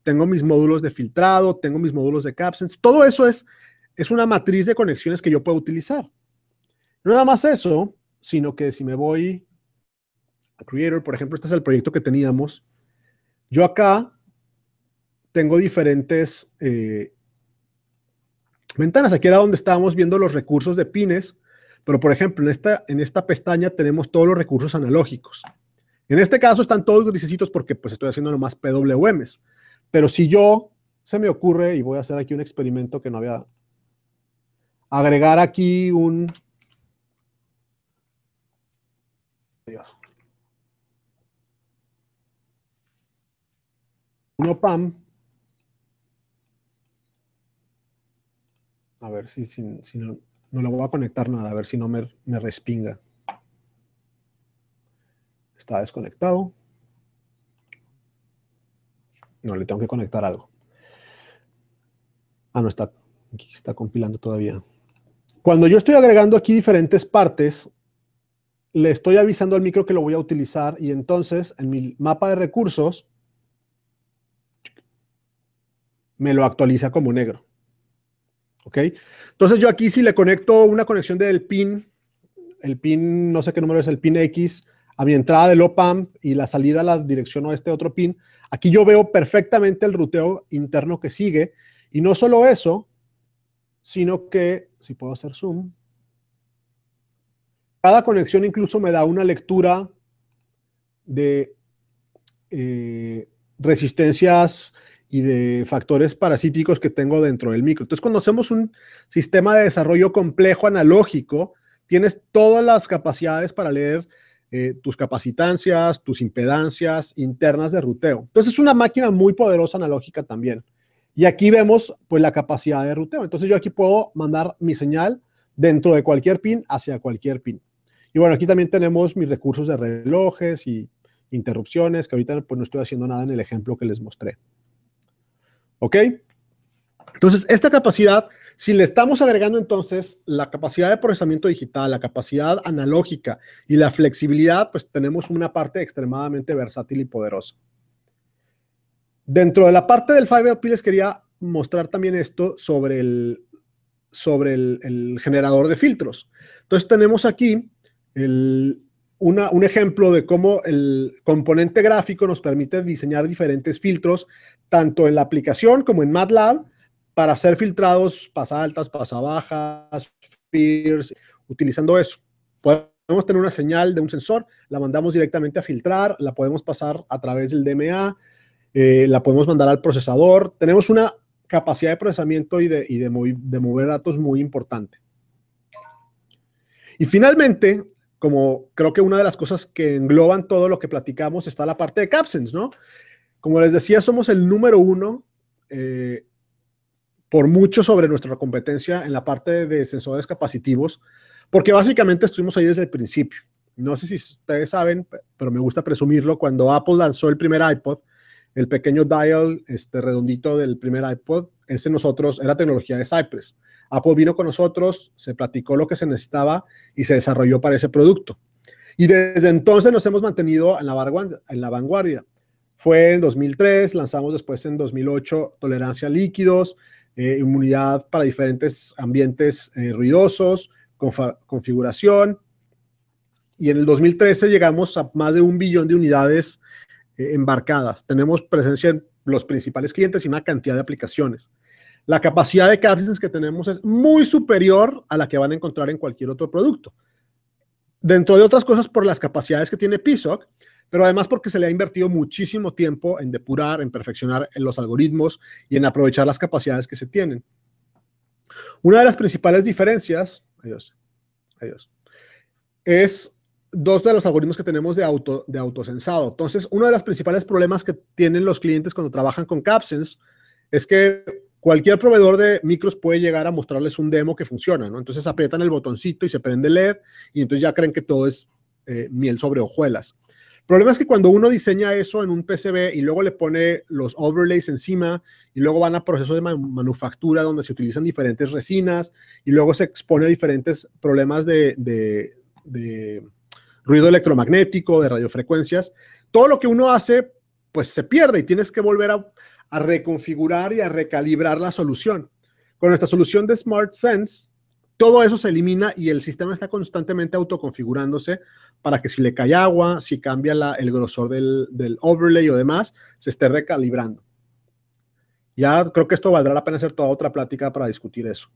Tengo mis módulos de filtrado, tengo mis módulos de capsense. Todo eso es, es una matriz de conexiones que yo puedo utilizar. No nada más eso, sino que si me voy Creator, por ejemplo, este es el proyecto que teníamos. Yo acá tengo diferentes eh, ventanas. Aquí era donde estábamos viendo los recursos de pines, pero por ejemplo, en esta, en esta pestaña tenemos todos los recursos analógicos. En este caso están todos grisecitos porque pues estoy haciendo nomás PWMs. Pero si yo, se me ocurre, y voy a hacer aquí un experimento que no había, agregar aquí un... Dios. No PAM. A ver si, si, no, no, lo voy a conectar nada, a ver si no me, me respinga. Está desconectado. No, le tengo que conectar algo. Ah, no, está, está compilando todavía. Cuando yo estoy agregando aquí diferentes partes, le estoy avisando al micro que lo voy a utilizar y entonces en mi mapa de recursos me lo actualiza como negro. ¿Ok? Entonces yo aquí si le conecto una conexión del pin, el pin, no sé qué número es, el pin X, a mi entrada del pump y la salida la dirección a este otro pin, aquí yo veo perfectamente el ruteo interno que sigue. Y no solo eso, sino que, si puedo hacer zoom, cada conexión incluso me da una lectura de eh, resistencias y de factores parasíticos que tengo dentro del micro. Entonces, cuando hacemos un sistema de desarrollo complejo analógico, tienes todas las capacidades para leer eh, tus capacitancias, tus impedancias internas de ruteo. Entonces, es una máquina muy poderosa analógica también. Y aquí vemos pues la capacidad de ruteo. Entonces, yo aquí puedo mandar mi señal dentro de cualquier pin hacia cualquier pin. Y bueno, aquí también tenemos mis recursos de relojes y interrupciones, que ahorita pues no estoy haciendo nada en el ejemplo que les mostré. ¿Ok? Entonces, esta capacidad, si le estamos agregando entonces la capacidad de procesamiento digital, la capacidad analógica y la flexibilidad, pues tenemos una parte extremadamente versátil y poderosa. Dentro de la parte del Five P les quería mostrar también esto sobre el, sobre el generador de filtros. Entonces tenemos aquí el, un ejemplo de cómo el componente gráfico nos permite diseñar diferentes filtros, tanto en la aplicación como en MATLAB, para hacer filtrados, pasa altas, pasa bajas, FIRS, utilizando eso. Podemos tener una señal de un sensor, la mandamos directamente a filtrar, la podemos pasar a través del DMA, eh, la podemos mandar al procesador. Tenemos una capacidad de procesamiento y de, de mover datos muy importante. Y finalmente, como creo que una de las cosas que engloban todo lo que platicamos está la parte de Capsens, ¿no? Como les decía, somos el número uno eh, por mucho sobre nuestra competencia en la parte de sensores capacitivos, porque básicamente estuvimos ahí desde el principio. No sé si ustedes saben, pero me gusta presumirlo, cuando Apple lanzó el primer iPod, el pequeño dial este redondito del primer iPod, ese nosotros era tecnología de Cypress. Apple vino con nosotros, se platicó lo que se necesitaba y se desarrolló para ese producto. Y desde entonces nos hemos mantenido en la, vanguardia. Fue en 2003, lanzamos después en 2008 tolerancia a líquidos, eh, inmunidad para diferentes ambientes eh, ruidosos, configuración. Y en el 2013 llegamos a más de un billón de unidades eh, embarcadas. Tenemos presencia en los principales clientes y una cantidad de aplicaciones. La capacidad de cárceles que tenemos es muy superior a la que van a encontrar en cualquier otro producto. Dentro de otras cosas, por las capacidades que tiene PISOC, pero además porque se le ha invertido muchísimo tiempo en depurar, en perfeccionar los algoritmos y en aprovechar las capacidades que se tienen. Una de las principales diferencias, adiós, adiós, es dos de los algoritmos que tenemos de, auto, de autosensado. Entonces, uno de los principales problemas que tienen los clientes cuando trabajan con CapSense es que cualquier proveedor de micros puede llegar a mostrarles un demo que funciona, ¿no? Entonces aprietan el botoncito y se prende LED y entonces ya creen que todo es eh, miel sobre hojuelas. El problema es que cuando uno diseña eso en un PCB y luego le pone los overlays encima y luego van a procesos de manufactura donde se utilizan diferentes resinas y luego se expone a diferentes problemas de ruido electromagnético, de radiofrecuencias, todo lo que uno hace, pues se pierde y tienes que volver a, reconfigurar y a recalibrar la solución. Con nuestra solución de Smart Sense, todo eso se elimina y el sistema está constantemente autoconfigurándose para que si le cae agua, si cambia el grosor del, overlay o demás, se esté recalibrando. Ya creo que esto valdrá la pena hacer toda otra plática para discutir eso.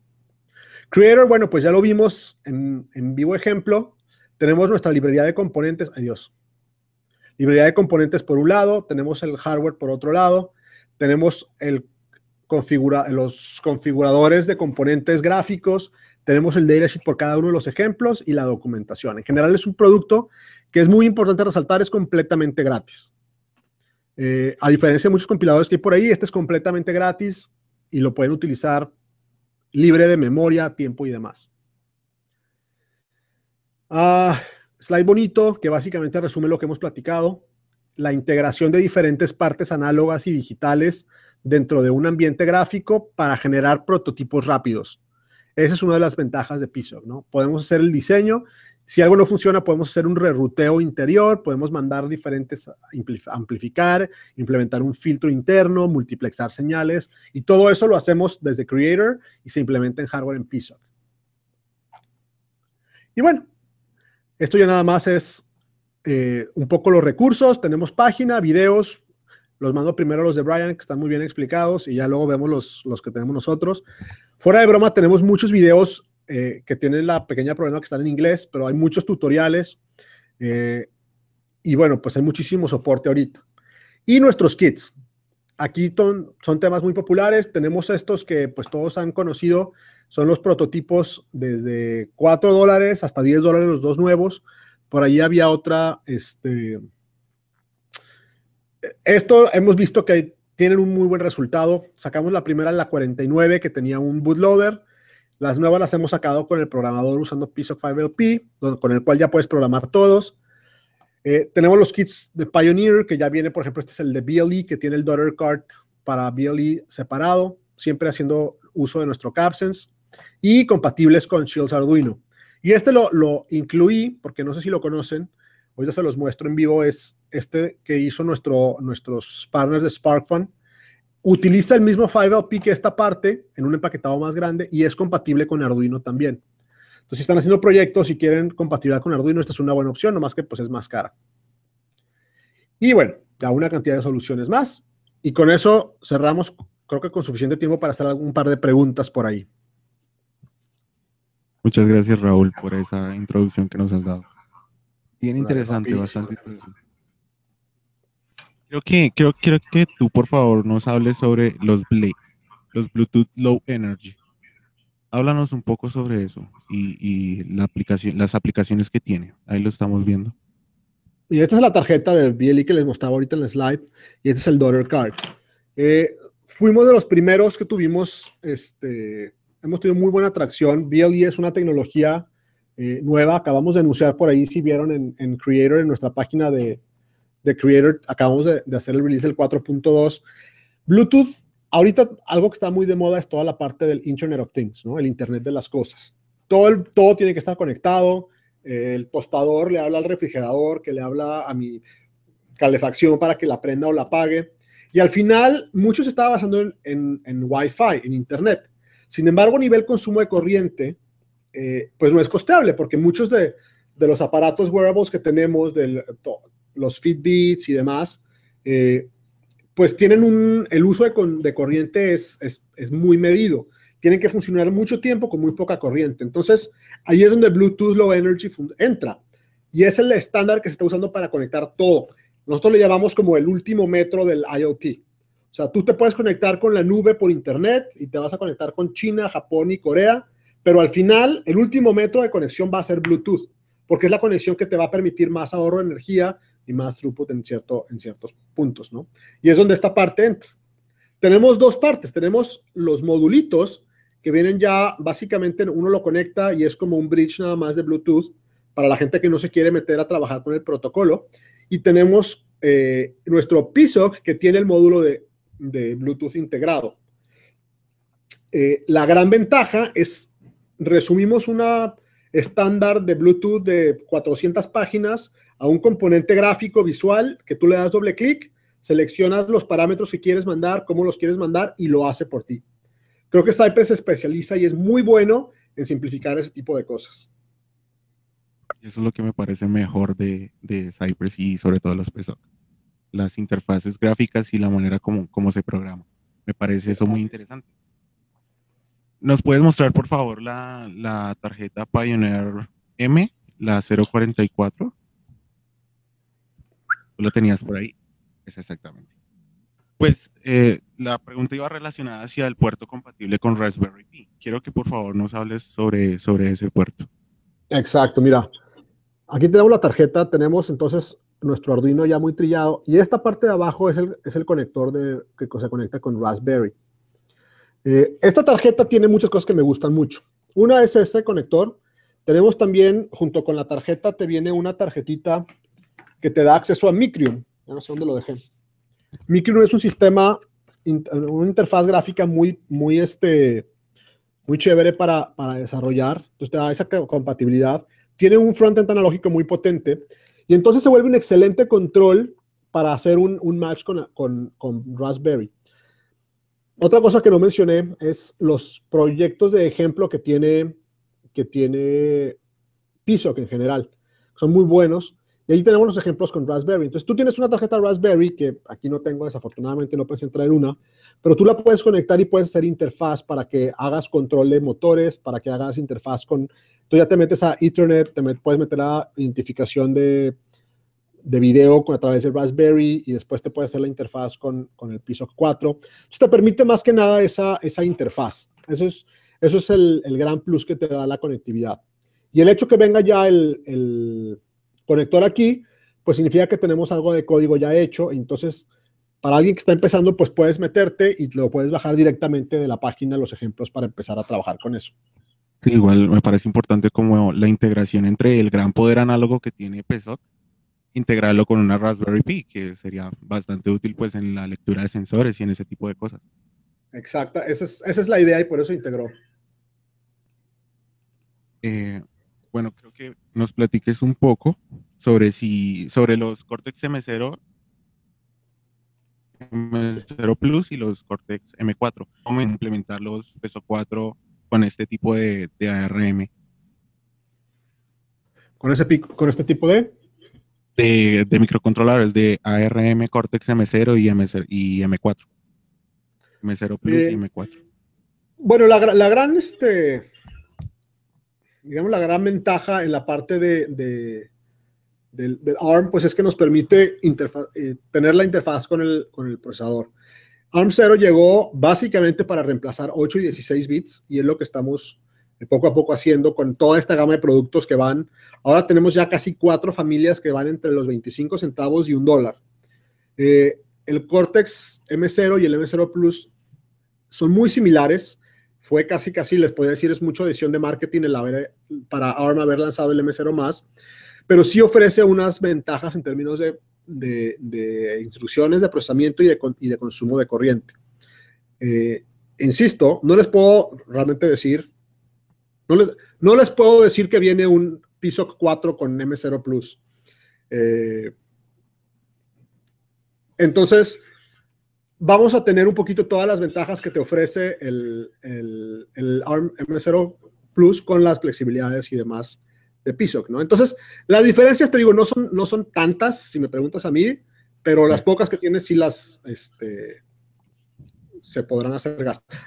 Creator, bueno, pues ya lo vimos en vivo ejemplo. Tenemos nuestra librería de componentes, adiós. Librería de componentes por un lado, tenemos el hardware por otro lado, tenemos el los configuradores de componentes gráficos, tenemos el datasheet por cada uno de los ejemplos y la documentación. En general es un producto que es muy importante resaltar, es completamente gratis. Eh, a diferencia de muchos compiladores que hay por ahí, este es completamente gratis y lo pueden utilizar libre de memoria, tiempo y demás. Ah, slide bonito que básicamente resume lo que hemos platicado. La integración de diferentes partes análogas y digitales dentro de un ambiente gráfico para generar prototipos rápidos. Esa es una de las ventajas de piso ¿no? Podemos hacer el diseño. Si algo no funciona, podemos hacer un reruteo interior, podemos mandar diferentes, amplificar, implementar un filtro interno, multiplexar señales, y todo eso lo hacemos desde Creator y se implementa en hardware en PISOC. Y bueno, esto ya nada más es eh, un poco los recursos. Tenemos página, videos. Los mando primero los de Brian, que están muy bien explicados, y ya luego vemos los, los que tenemos nosotros. Fuera de broma, tenemos muchos videos eh, que tienen la pequeña problema que están en inglés, pero hay muchos tutoriales. Eh, y bueno, pues hay muchísimo soporte ahorita. Y nuestros kits. Aquí ton, son temas muy populares. Tenemos estos que pues todos han conocido, son los prototipos desde 4 dólares hasta 10 dólares los dos nuevos. Por ahí había otra, este... Esto hemos visto que tienen un muy buen resultado. Sacamos la primera la 49 que tenía un bootloader. Las nuevas las hemos sacado con el programador usando Piece 5LP, con el cual ya puedes programar todos. Eh, tenemos los kits de Pioneer, que ya viene, por ejemplo, este es el de BLE, que tiene el daughter card para BLE separado, siempre haciendo uso de nuestro CapSense y compatibles con Shields Arduino. Y este lo, incluí, porque no sé si lo conocen, hoy ya se los muestro en vivo, es este que hizo nuestro, nuestros partners de SparkFun. Utiliza el mismo 5LP que esta parte en un empaquetado más grande y es compatible con Arduino también. Entonces, si están haciendo proyectos y quieren compatibilidad con Arduino, esta es una buena opción, nomás que pues es más cara. Y bueno, ya una cantidad de soluciones más. Y con eso cerramos, creo que con suficiente tiempo para hacer algún par de preguntas por ahí. Muchas gracias, Raúl, por esa introducción que nos has dado. Bien interesante, bastante interesante. Creo que, creo, que tú, por favor, nos hables sobre los BLE, los Bluetooth Low Energy. Háblanos un poco sobre eso y, las aplicaciones que tiene. Ahí lo estamos viendo. Y esta es la tarjeta de BLE que les mostraba ahorita en el slide. Y este es el Daughter Card. Eh, fuimos de los primeros que tuvimos este, hemos tenido muy buena atracción. BLE es una tecnología eh, nueva. Acabamos de anunciar por ahí, si vieron en, Creator, en nuestra página de, de Creator, acabamos de, hacer el release del 4.2. Bluetooth, ahorita algo que está muy de moda es toda la parte del Internet of Things, ¿no? El Internet de las cosas. Todo, todo tiene que estar conectado. el tostador le habla al refrigerador, que le habla a mi calefacción para que la prenda o la apague. Y al final, mucho se estaba basando en, en, en Wi-Fi, en Internet. Sin embargo, a nivel consumo de corriente, eh, pues no es costeable, porque muchos de, los aparatos wearables que tenemos, los Fitbits y demás, eh, pues tienen un, el uso de, corriente es, muy medido. Tienen que funcionar mucho tiempo con muy poca corriente. Entonces, ahí es donde Bluetooth Low Energy entra. Y es el estándar que se está usando para conectar todo. Nosotros le llamamos como el último metro del IoT. O sea, tú te puedes conectar con la nube por internet y te vas a conectar con China, Japón y Corea, pero al final el último metro de conexión va a ser Bluetooth, porque es la conexión que te va a permitir más ahorro de energía y más throughput en, cierto, en ciertos puntos, ¿no? Y es donde esta parte entra. Tenemos dos partes, tenemos los modulitos que vienen ya básicamente, uno lo conecta y es como un bridge nada más de Bluetooth para la gente que no se quiere meter a trabajar con el protocolo. Y tenemos eh, nuestro PISOC que tiene el módulo de de Bluetooth integrado. Eh, la gran ventaja es, resumimos una estándar de Bluetooth de 400 páginas a un componente gráfico visual que tú le das doble clic, seleccionas los parámetros que quieres mandar, cómo los quieres mandar y lo hace por ti. Creo que Cypress se especializa y es muy bueno en simplificar ese tipo de cosas. Eso es lo que me parece mejor de, de Cypress y sobre todo los PSOC las interfaces gráficas y la manera como, como se programa. Me parece eso muy interesante. ¿Nos puedes mostrar, por favor, la, tarjeta Pioneer M, la 044? Tú la tenías por ahí. Es exactamente. Pues eh, la pregunta iba relacionada hacia el puerto compatible con Raspberry Pi. Quiero que por favor nos hables sobre, sobre ese puerto. Exacto, mira. Aquí tenemos la tarjeta, tenemos entonces nuestro Arduino ya muy trillado. Y esta parte de abajo es el, es el conector de, que se conecta con Raspberry. Eh, esta tarjeta tiene muchas cosas que me gustan mucho. Una es este conector. Tenemos también, junto con la tarjeta, te viene una tarjetita que te da acceso a Micrium. Ya no sé dónde lo dejé. Micrium es un sistema, una interfaz gráfica muy, muy, este, muy chévere para, para desarrollar. Entonces te da esa compatibilidad. Tiene un frontend analógico muy potente y entonces se vuelve un excelente control para hacer un, match con, Raspberry. Otra cosa que no mencioné es los proyectos de ejemplo que tiene, que tiene que en general. Son muy buenos. Y ahí tenemos los ejemplos con Raspberry. Entonces tú tienes una tarjeta Raspberry, que aquí no tengo, desafortunadamente no pensé en una, pero tú la puedes conectar y puedes hacer interfaz para que hagas control de motores, para que hagas interfaz con... Tú ya te metes a Ethernet, te puedes meter a identificación de, de video a través de Raspberry y después te puedes hacer la interfaz con, con el Piso 4. Entonces te permite más que nada esa, esa interfaz. Eso es, eso es el, el, gran plus que te da la conectividad. Y el hecho que venga ya el, conector aquí, pues significa que tenemos algo de código ya hecho. Entonces, para alguien que está empezando, pues puedes meterte y lo puedes bajar directamente de la página los ejemplos para empezar a trabajar con eso. igual me parece importante como la integración entre el gran poder análogo que tiene PSOC, integrarlo con una Raspberry Pi, que sería bastante útil pues en la lectura de sensores y en ese tipo de cosas. Exacto, esa es, la idea y por eso integró. Eh, bueno, creo que nos platiques un poco sobre si sobre los Cortex M0 M0 Plus y los Cortex M4. ¿Cómo implementar los peso 4 con este tipo de, ARM? ¿Con, ese ¿Con este tipo de? de? De, microcontroladores de ARM Cortex M0 y, m y M4. M0 Plus y eh, M4. Bueno, la, gran este, digamos, la gran ventaja en la parte de, de del, ARM, pues es que nos permite eh, tener la interfaz con el, con el procesador. ARM 0 llegó básicamente para reemplazar 8 y 16 bits y es lo que estamos eh, poco a poco haciendo con toda esta gama de productos que van. Ahora tenemos ya casi cuatro familias que van entre los 25 centavos y un dólar. Eh, el Cortex M0 y el M0 Plus son muy similares fue casi, casi, les podría decir, es mucha decisión de marketing el haber, para ARM haber lanzado el M0 más, pero sí ofrece unas ventajas en términos de, instrucciones de procesamiento y de, consumo de corriente. Eh, insisto, no les puedo realmente decir, no les, no les puedo decir que viene un PISOC 4 con M0 Plus. Eh, entonces, vamos a tener un poquito todas las ventajas que te ofrece el, ARM M0 Plus con las flexibilidades y demás de PISOC, ¿no? Entonces, las diferencias, te digo, no son, no son tantas, si me preguntas a mí, pero las pocas que tienes sí las, este, se podrán hacer gastar.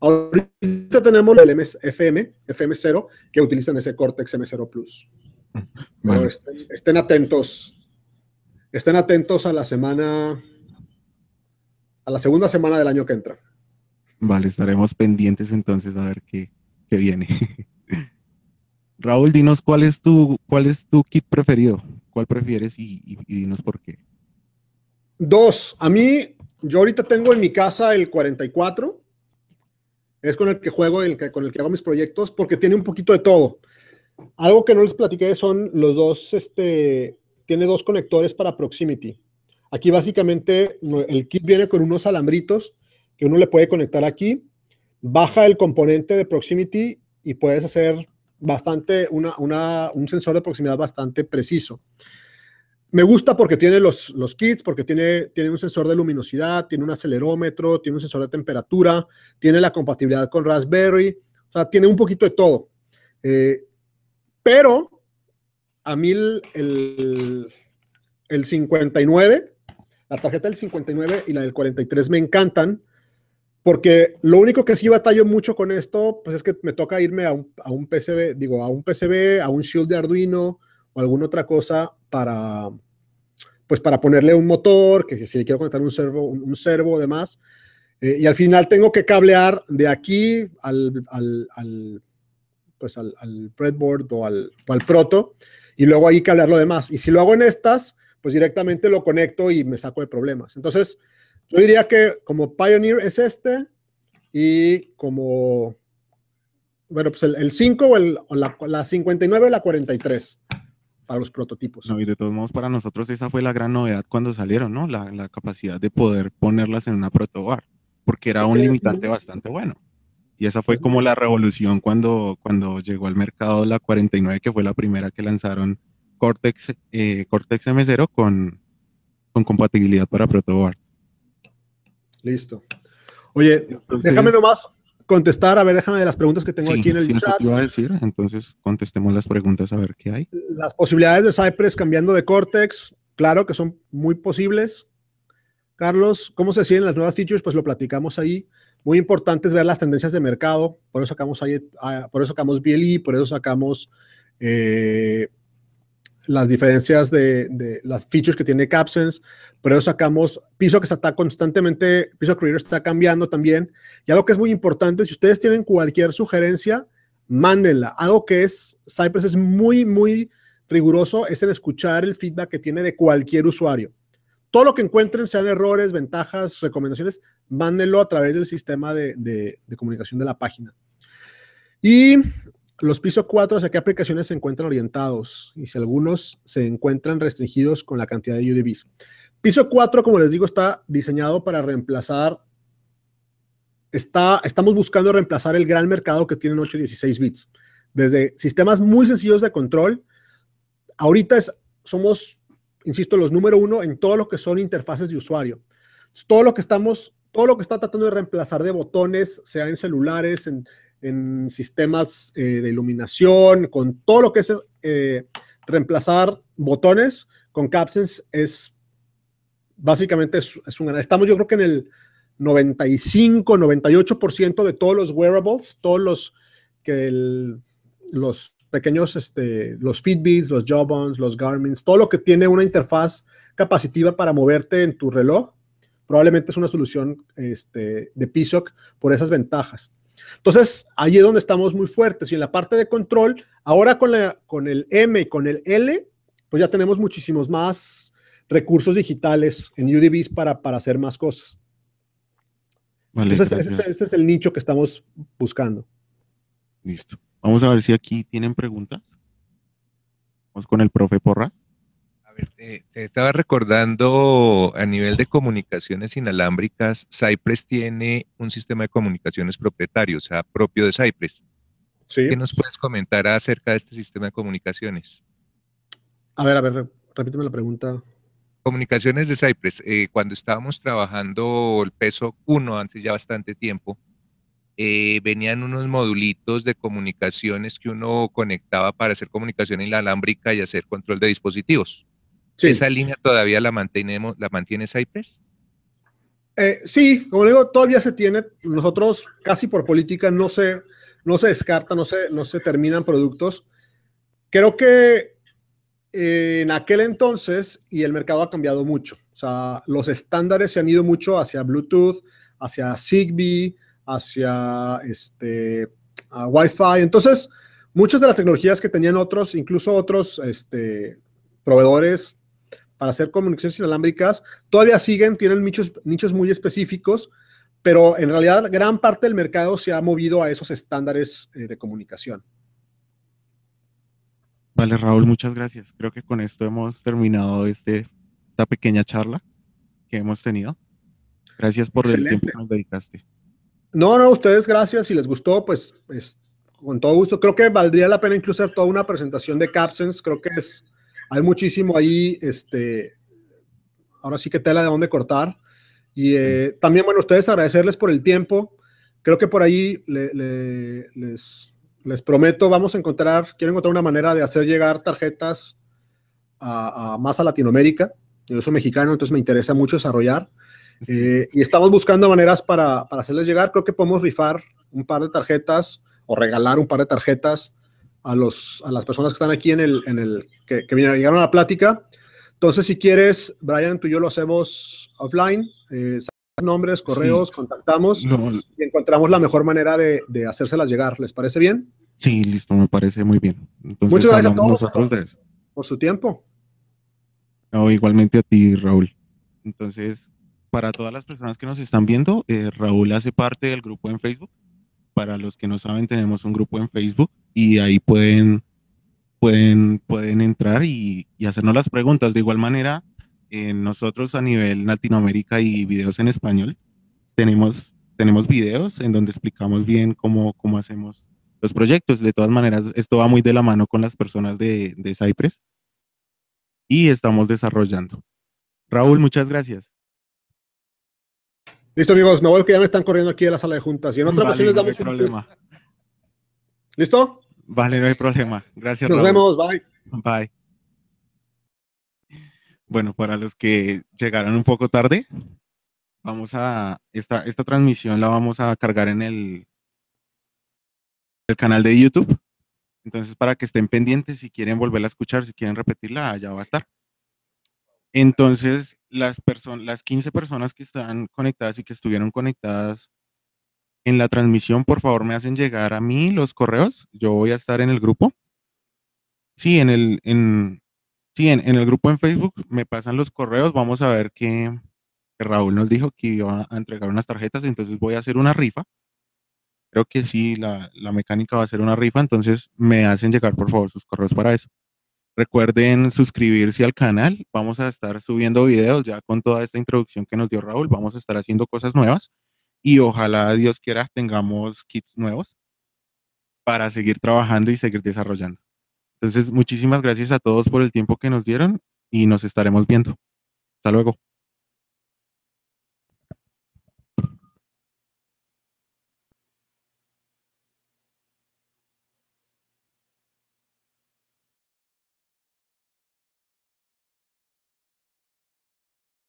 Ahorita tenemos el FM, FM0, que utilizan ese Cortex M0 Plus. Bueno. estén atentos. Estén atentos a la semana a la segunda semana del año que entra. Vale, estaremos pendientes entonces a ver qué, viene. *laughs* Raúl, dinos cuál es tu, tu kit preferido, cuál prefieres y, dinos por qué. Dos, a mí, yo ahorita tengo en mi casa el 44, es con el que juego, el con el que hago mis proyectos, porque tiene un poquito de todo. Algo que no les platiqué son los dos, este, tiene dos conectores para proximity. Aquí básicamente el kit viene con unos alambritos que uno le puede conectar aquí, baja el componente de proximity y puedes hacer bastante, un sensor de proximidad bastante preciso. Me gusta porque tiene los, kits, porque tiene, tiene un sensor de luminosidad, tiene un acelerómetro, tiene un sensor de temperatura, tiene la compatibilidad con Raspberry, o sea, tiene un poquito de todo. Eh, pero a mí el, el 59 la tarjeta del 59 y la del 43 me encantan, porque lo único que sí batallo mucho con esto, pues es que me toca irme a un, a PCB, digo, a un PCB, a un shield de Arduino o alguna otra cosa para, pues para ponerle un motor, que si le quiero conectar un servo, un, servo, demás. Eh, y al final tengo que cablear de aquí al, al, pues al, breadboard o al, al proto y luego ahí cablear lo demás. Y si lo hago en estas, pues directamente lo conecto y me saco de problemas. Entonces, yo diría que como Pioneer es este y como, bueno, pues el, 5 o, la, la, 59 o la 43 para los prototipos. No, y de todos modos, para nosotros esa fue la gran novedad cuando salieron, ¿no? La, la capacidad de poder ponerlas en una protobar, porque era un limitante bastante bueno. Y esa fue como la revolución cuando, cuando llegó al mercado la 49, que fue la primera que lanzaron Cortex, eh, Cortex M0 con, compatibilidad para protoboard. Listo. Oye, déjame nomás contestar, a ver, déjame de las preguntas que tengo aquí en el chat. decir, entonces contestemos las preguntas a ver qué hay. Las posibilidades de Cypress cambiando de Cortex, claro que son muy posibles. Carlos, ¿cómo se siguen las nuevas features? Pues lo platicamos ahí. Muy importante es ver las tendencias de mercado, por eso sacamos, ah, por eso sacamos BLE, por eso sacamos eh, las diferencias de, las features que tiene Capsense, pero sacamos piso que está constantemente, piso Creator está cambiando también. Y algo que es muy importante, si ustedes tienen cualquier sugerencia, mándenla. Algo que es Cypress es muy, muy riguroso es el escuchar el feedback que tiene de cualquier usuario. Todo lo que encuentren, sean errores, ventajas, recomendaciones, mándenlo a través del sistema de comunicación de la página. Y los pisos 4, ¿hacia qué aplicaciones se encuentran orientados? Y si algunos se encuentran restringidos con la cantidad de UDBs. Piso 4, como les digo, está diseñado para reemplazar, está, estamos buscando reemplazar el gran mercado que tienen 8 y 16 bits. Desde sistemas muy sencillos de control, ahorita somos, insisto, los número uno en todo lo que son interfaces de usuario. todo lo que estamos, todo lo que está tratando de reemplazar de botones, sea en celulares, en en sistemas eh, de iluminación, con todo lo que es eh, reemplazar botones con cápsulas es básicamente es, Estamos yo creo que en el 95, 98% de todos los wearables, todos los que los pequeños, este, los Fitbits, los Jawbones, los Garmin, todo lo que tiene una interfaz capacitiva para moverte en tu reloj, probablemente es una solución este, de PISOC por esas ventajas. Entonces, ahí es donde estamos muy fuertes. Y en la parte de control, ahora con, la, con el M y con el L, pues ya tenemos muchísimos más recursos digitales en UDBs para, para hacer más cosas. Entonces, ese, ese, es el nicho que estamos buscando. Listo. Vamos a ver si aquí tienen preguntas. Vamos con el profe Porra ver, te, estaba recordando a nivel de comunicaciones inalámbricas, Cypress tiene un sistema de comunicaciones propietario, o sea, propio de Cypress. ¿Qué nos puedes comentar acerca de este sistema de comunicaciones? A ver, a ver, repíteme la pregunta. Comunicaciones de Cypress, eh, cuando estábamos trabajando el peso 1 antes ya bastante tiempo, eh, venían unos modulitos de comunicaciones que uno conectaba para hacer comunicación inalámbrica y hacer control de dispositivos. ¿Esa línea todavía la mantenemos, la mantiene Cypress? Eh, sí, como digo, todavía se tiene. Nosotros, casi por política, no se, no se descarta, no se, no se terminan productos. Creo que eh, en aquel entonces, y el mercado ha cambiado mucho. O sea, los estándares se han ido mucho hacia Bluetooth, hacia Zigbee, hacia este, a Wi-Fi. Entonces, muchas de las tecnologías que tenían otros, incluso otros este, proveedores para hacer comunicaciones inalámbricas. Todavía siguen, tienen nichos, nichos muy específicos, pero en realidad gran parte del mercado se ha movido a esos estándares eh, de comunicación. Vale, Raúl, muchas gracias. Creo que con esto hemos terminado este, esta pequeña charla que hemos tenido. Gracias por el tiempo que nos dedicaste. No, no, ustedes gracias. Si les gustó, pues es, con todo gusto. Creo que valdría la pena incluso hacer toda una presentación de Capsense. Creo que es hay muchísimo ahí, este, ahora sí que tela de dónde cortar. Y eh, también, bueno, ustedes agradecerles por el tiempo. Creo que por ahí les, les, prometo, vamos a encontrar, quiero encontrar una manera de hacer llegar tarjetas a, más a Latinoamérica. Yo soy mexicano, entonces me interesa mucho desarrollar. Eh, y estamos buscando maneras para, para, hacerles llegar. Creo que podemos rifar un par de tarjetas o regalar un par de tarjetas a, los, a las personas que están aquí en el, en el que, que llegaron a la plática. Entonces, si quieres, Brian, tú y yo lo hacemos offline. Eh, nombres, correos, contactamos y encontramos la mejor manera de, de, hacérselas llegar. ¿Les parece bien? Sí, listo, me parece muy bien. Muchas gracias a todos por, por su tiempo. No, igualmente a ti, Raúl. Entonces, para todas las personas que nos están viendo, eh, Raúl hace parte del grupo en Facebook. Para los que no saben, tenemos un grupo en Facebook y ahí pueden, pueden, pueden entrar y, hacernos las preguntas. De igual manera, eh, nosotros a nivel Latinoamérica y videos en español, tenemos, tenemos videos en donde explicamos bien cómo, hacemos los proyectos. De todas maneras, esto va muy de la mano con las personas de, Cypress y estamos desarrollando. Raúl, muchas gracias. Listo, amigos, me voy que ya me están corriendo aquí de la sala de juntas y en otra ocasión les damos un... problema. ¿Listo? Vale, no hay problema. Gracias. Nos vemos, bye. Bye. Bueno, para los que llegaron un poco tarde, vamos a esta, transmisión la vamos a cargar en el, el canal de YouTube. Entonces, para que estén pendientes, si quieren volverla a escuchar, si quieren repetirla, allá va a estar. Entonces, las, personas, las 15 personas que están conectadas y que estuvieron conectadas en la transmisión, por favor, me hacen llegar a mí los correos. Yo voy a estar en el grupo. Sí, en el, en, en, el grupo en Facebook me pasan los correos. Vamos a ver que, Raúl nos dijo que iba a entregar unas tarjetas, entonces voy a hacer una rifa. Creo que sí, la, la mecánica va a ser una rifa, entonces me hacen llegar, por favor, sus correos para eso. Recuerden suscribirse al canal. Vamos a estar subiendo videos ya con toda esta introducción que nos dio Raúl. Vamos a estar haciendo cosas nuevas y ojalá Dios quiera tengamos kits nuevos para seguir trabajando y seguir desarrollando. Entonces, muchísimas gracias a todos por el tiempo que nos dieron y nos estaremos viendo. Hasta luego.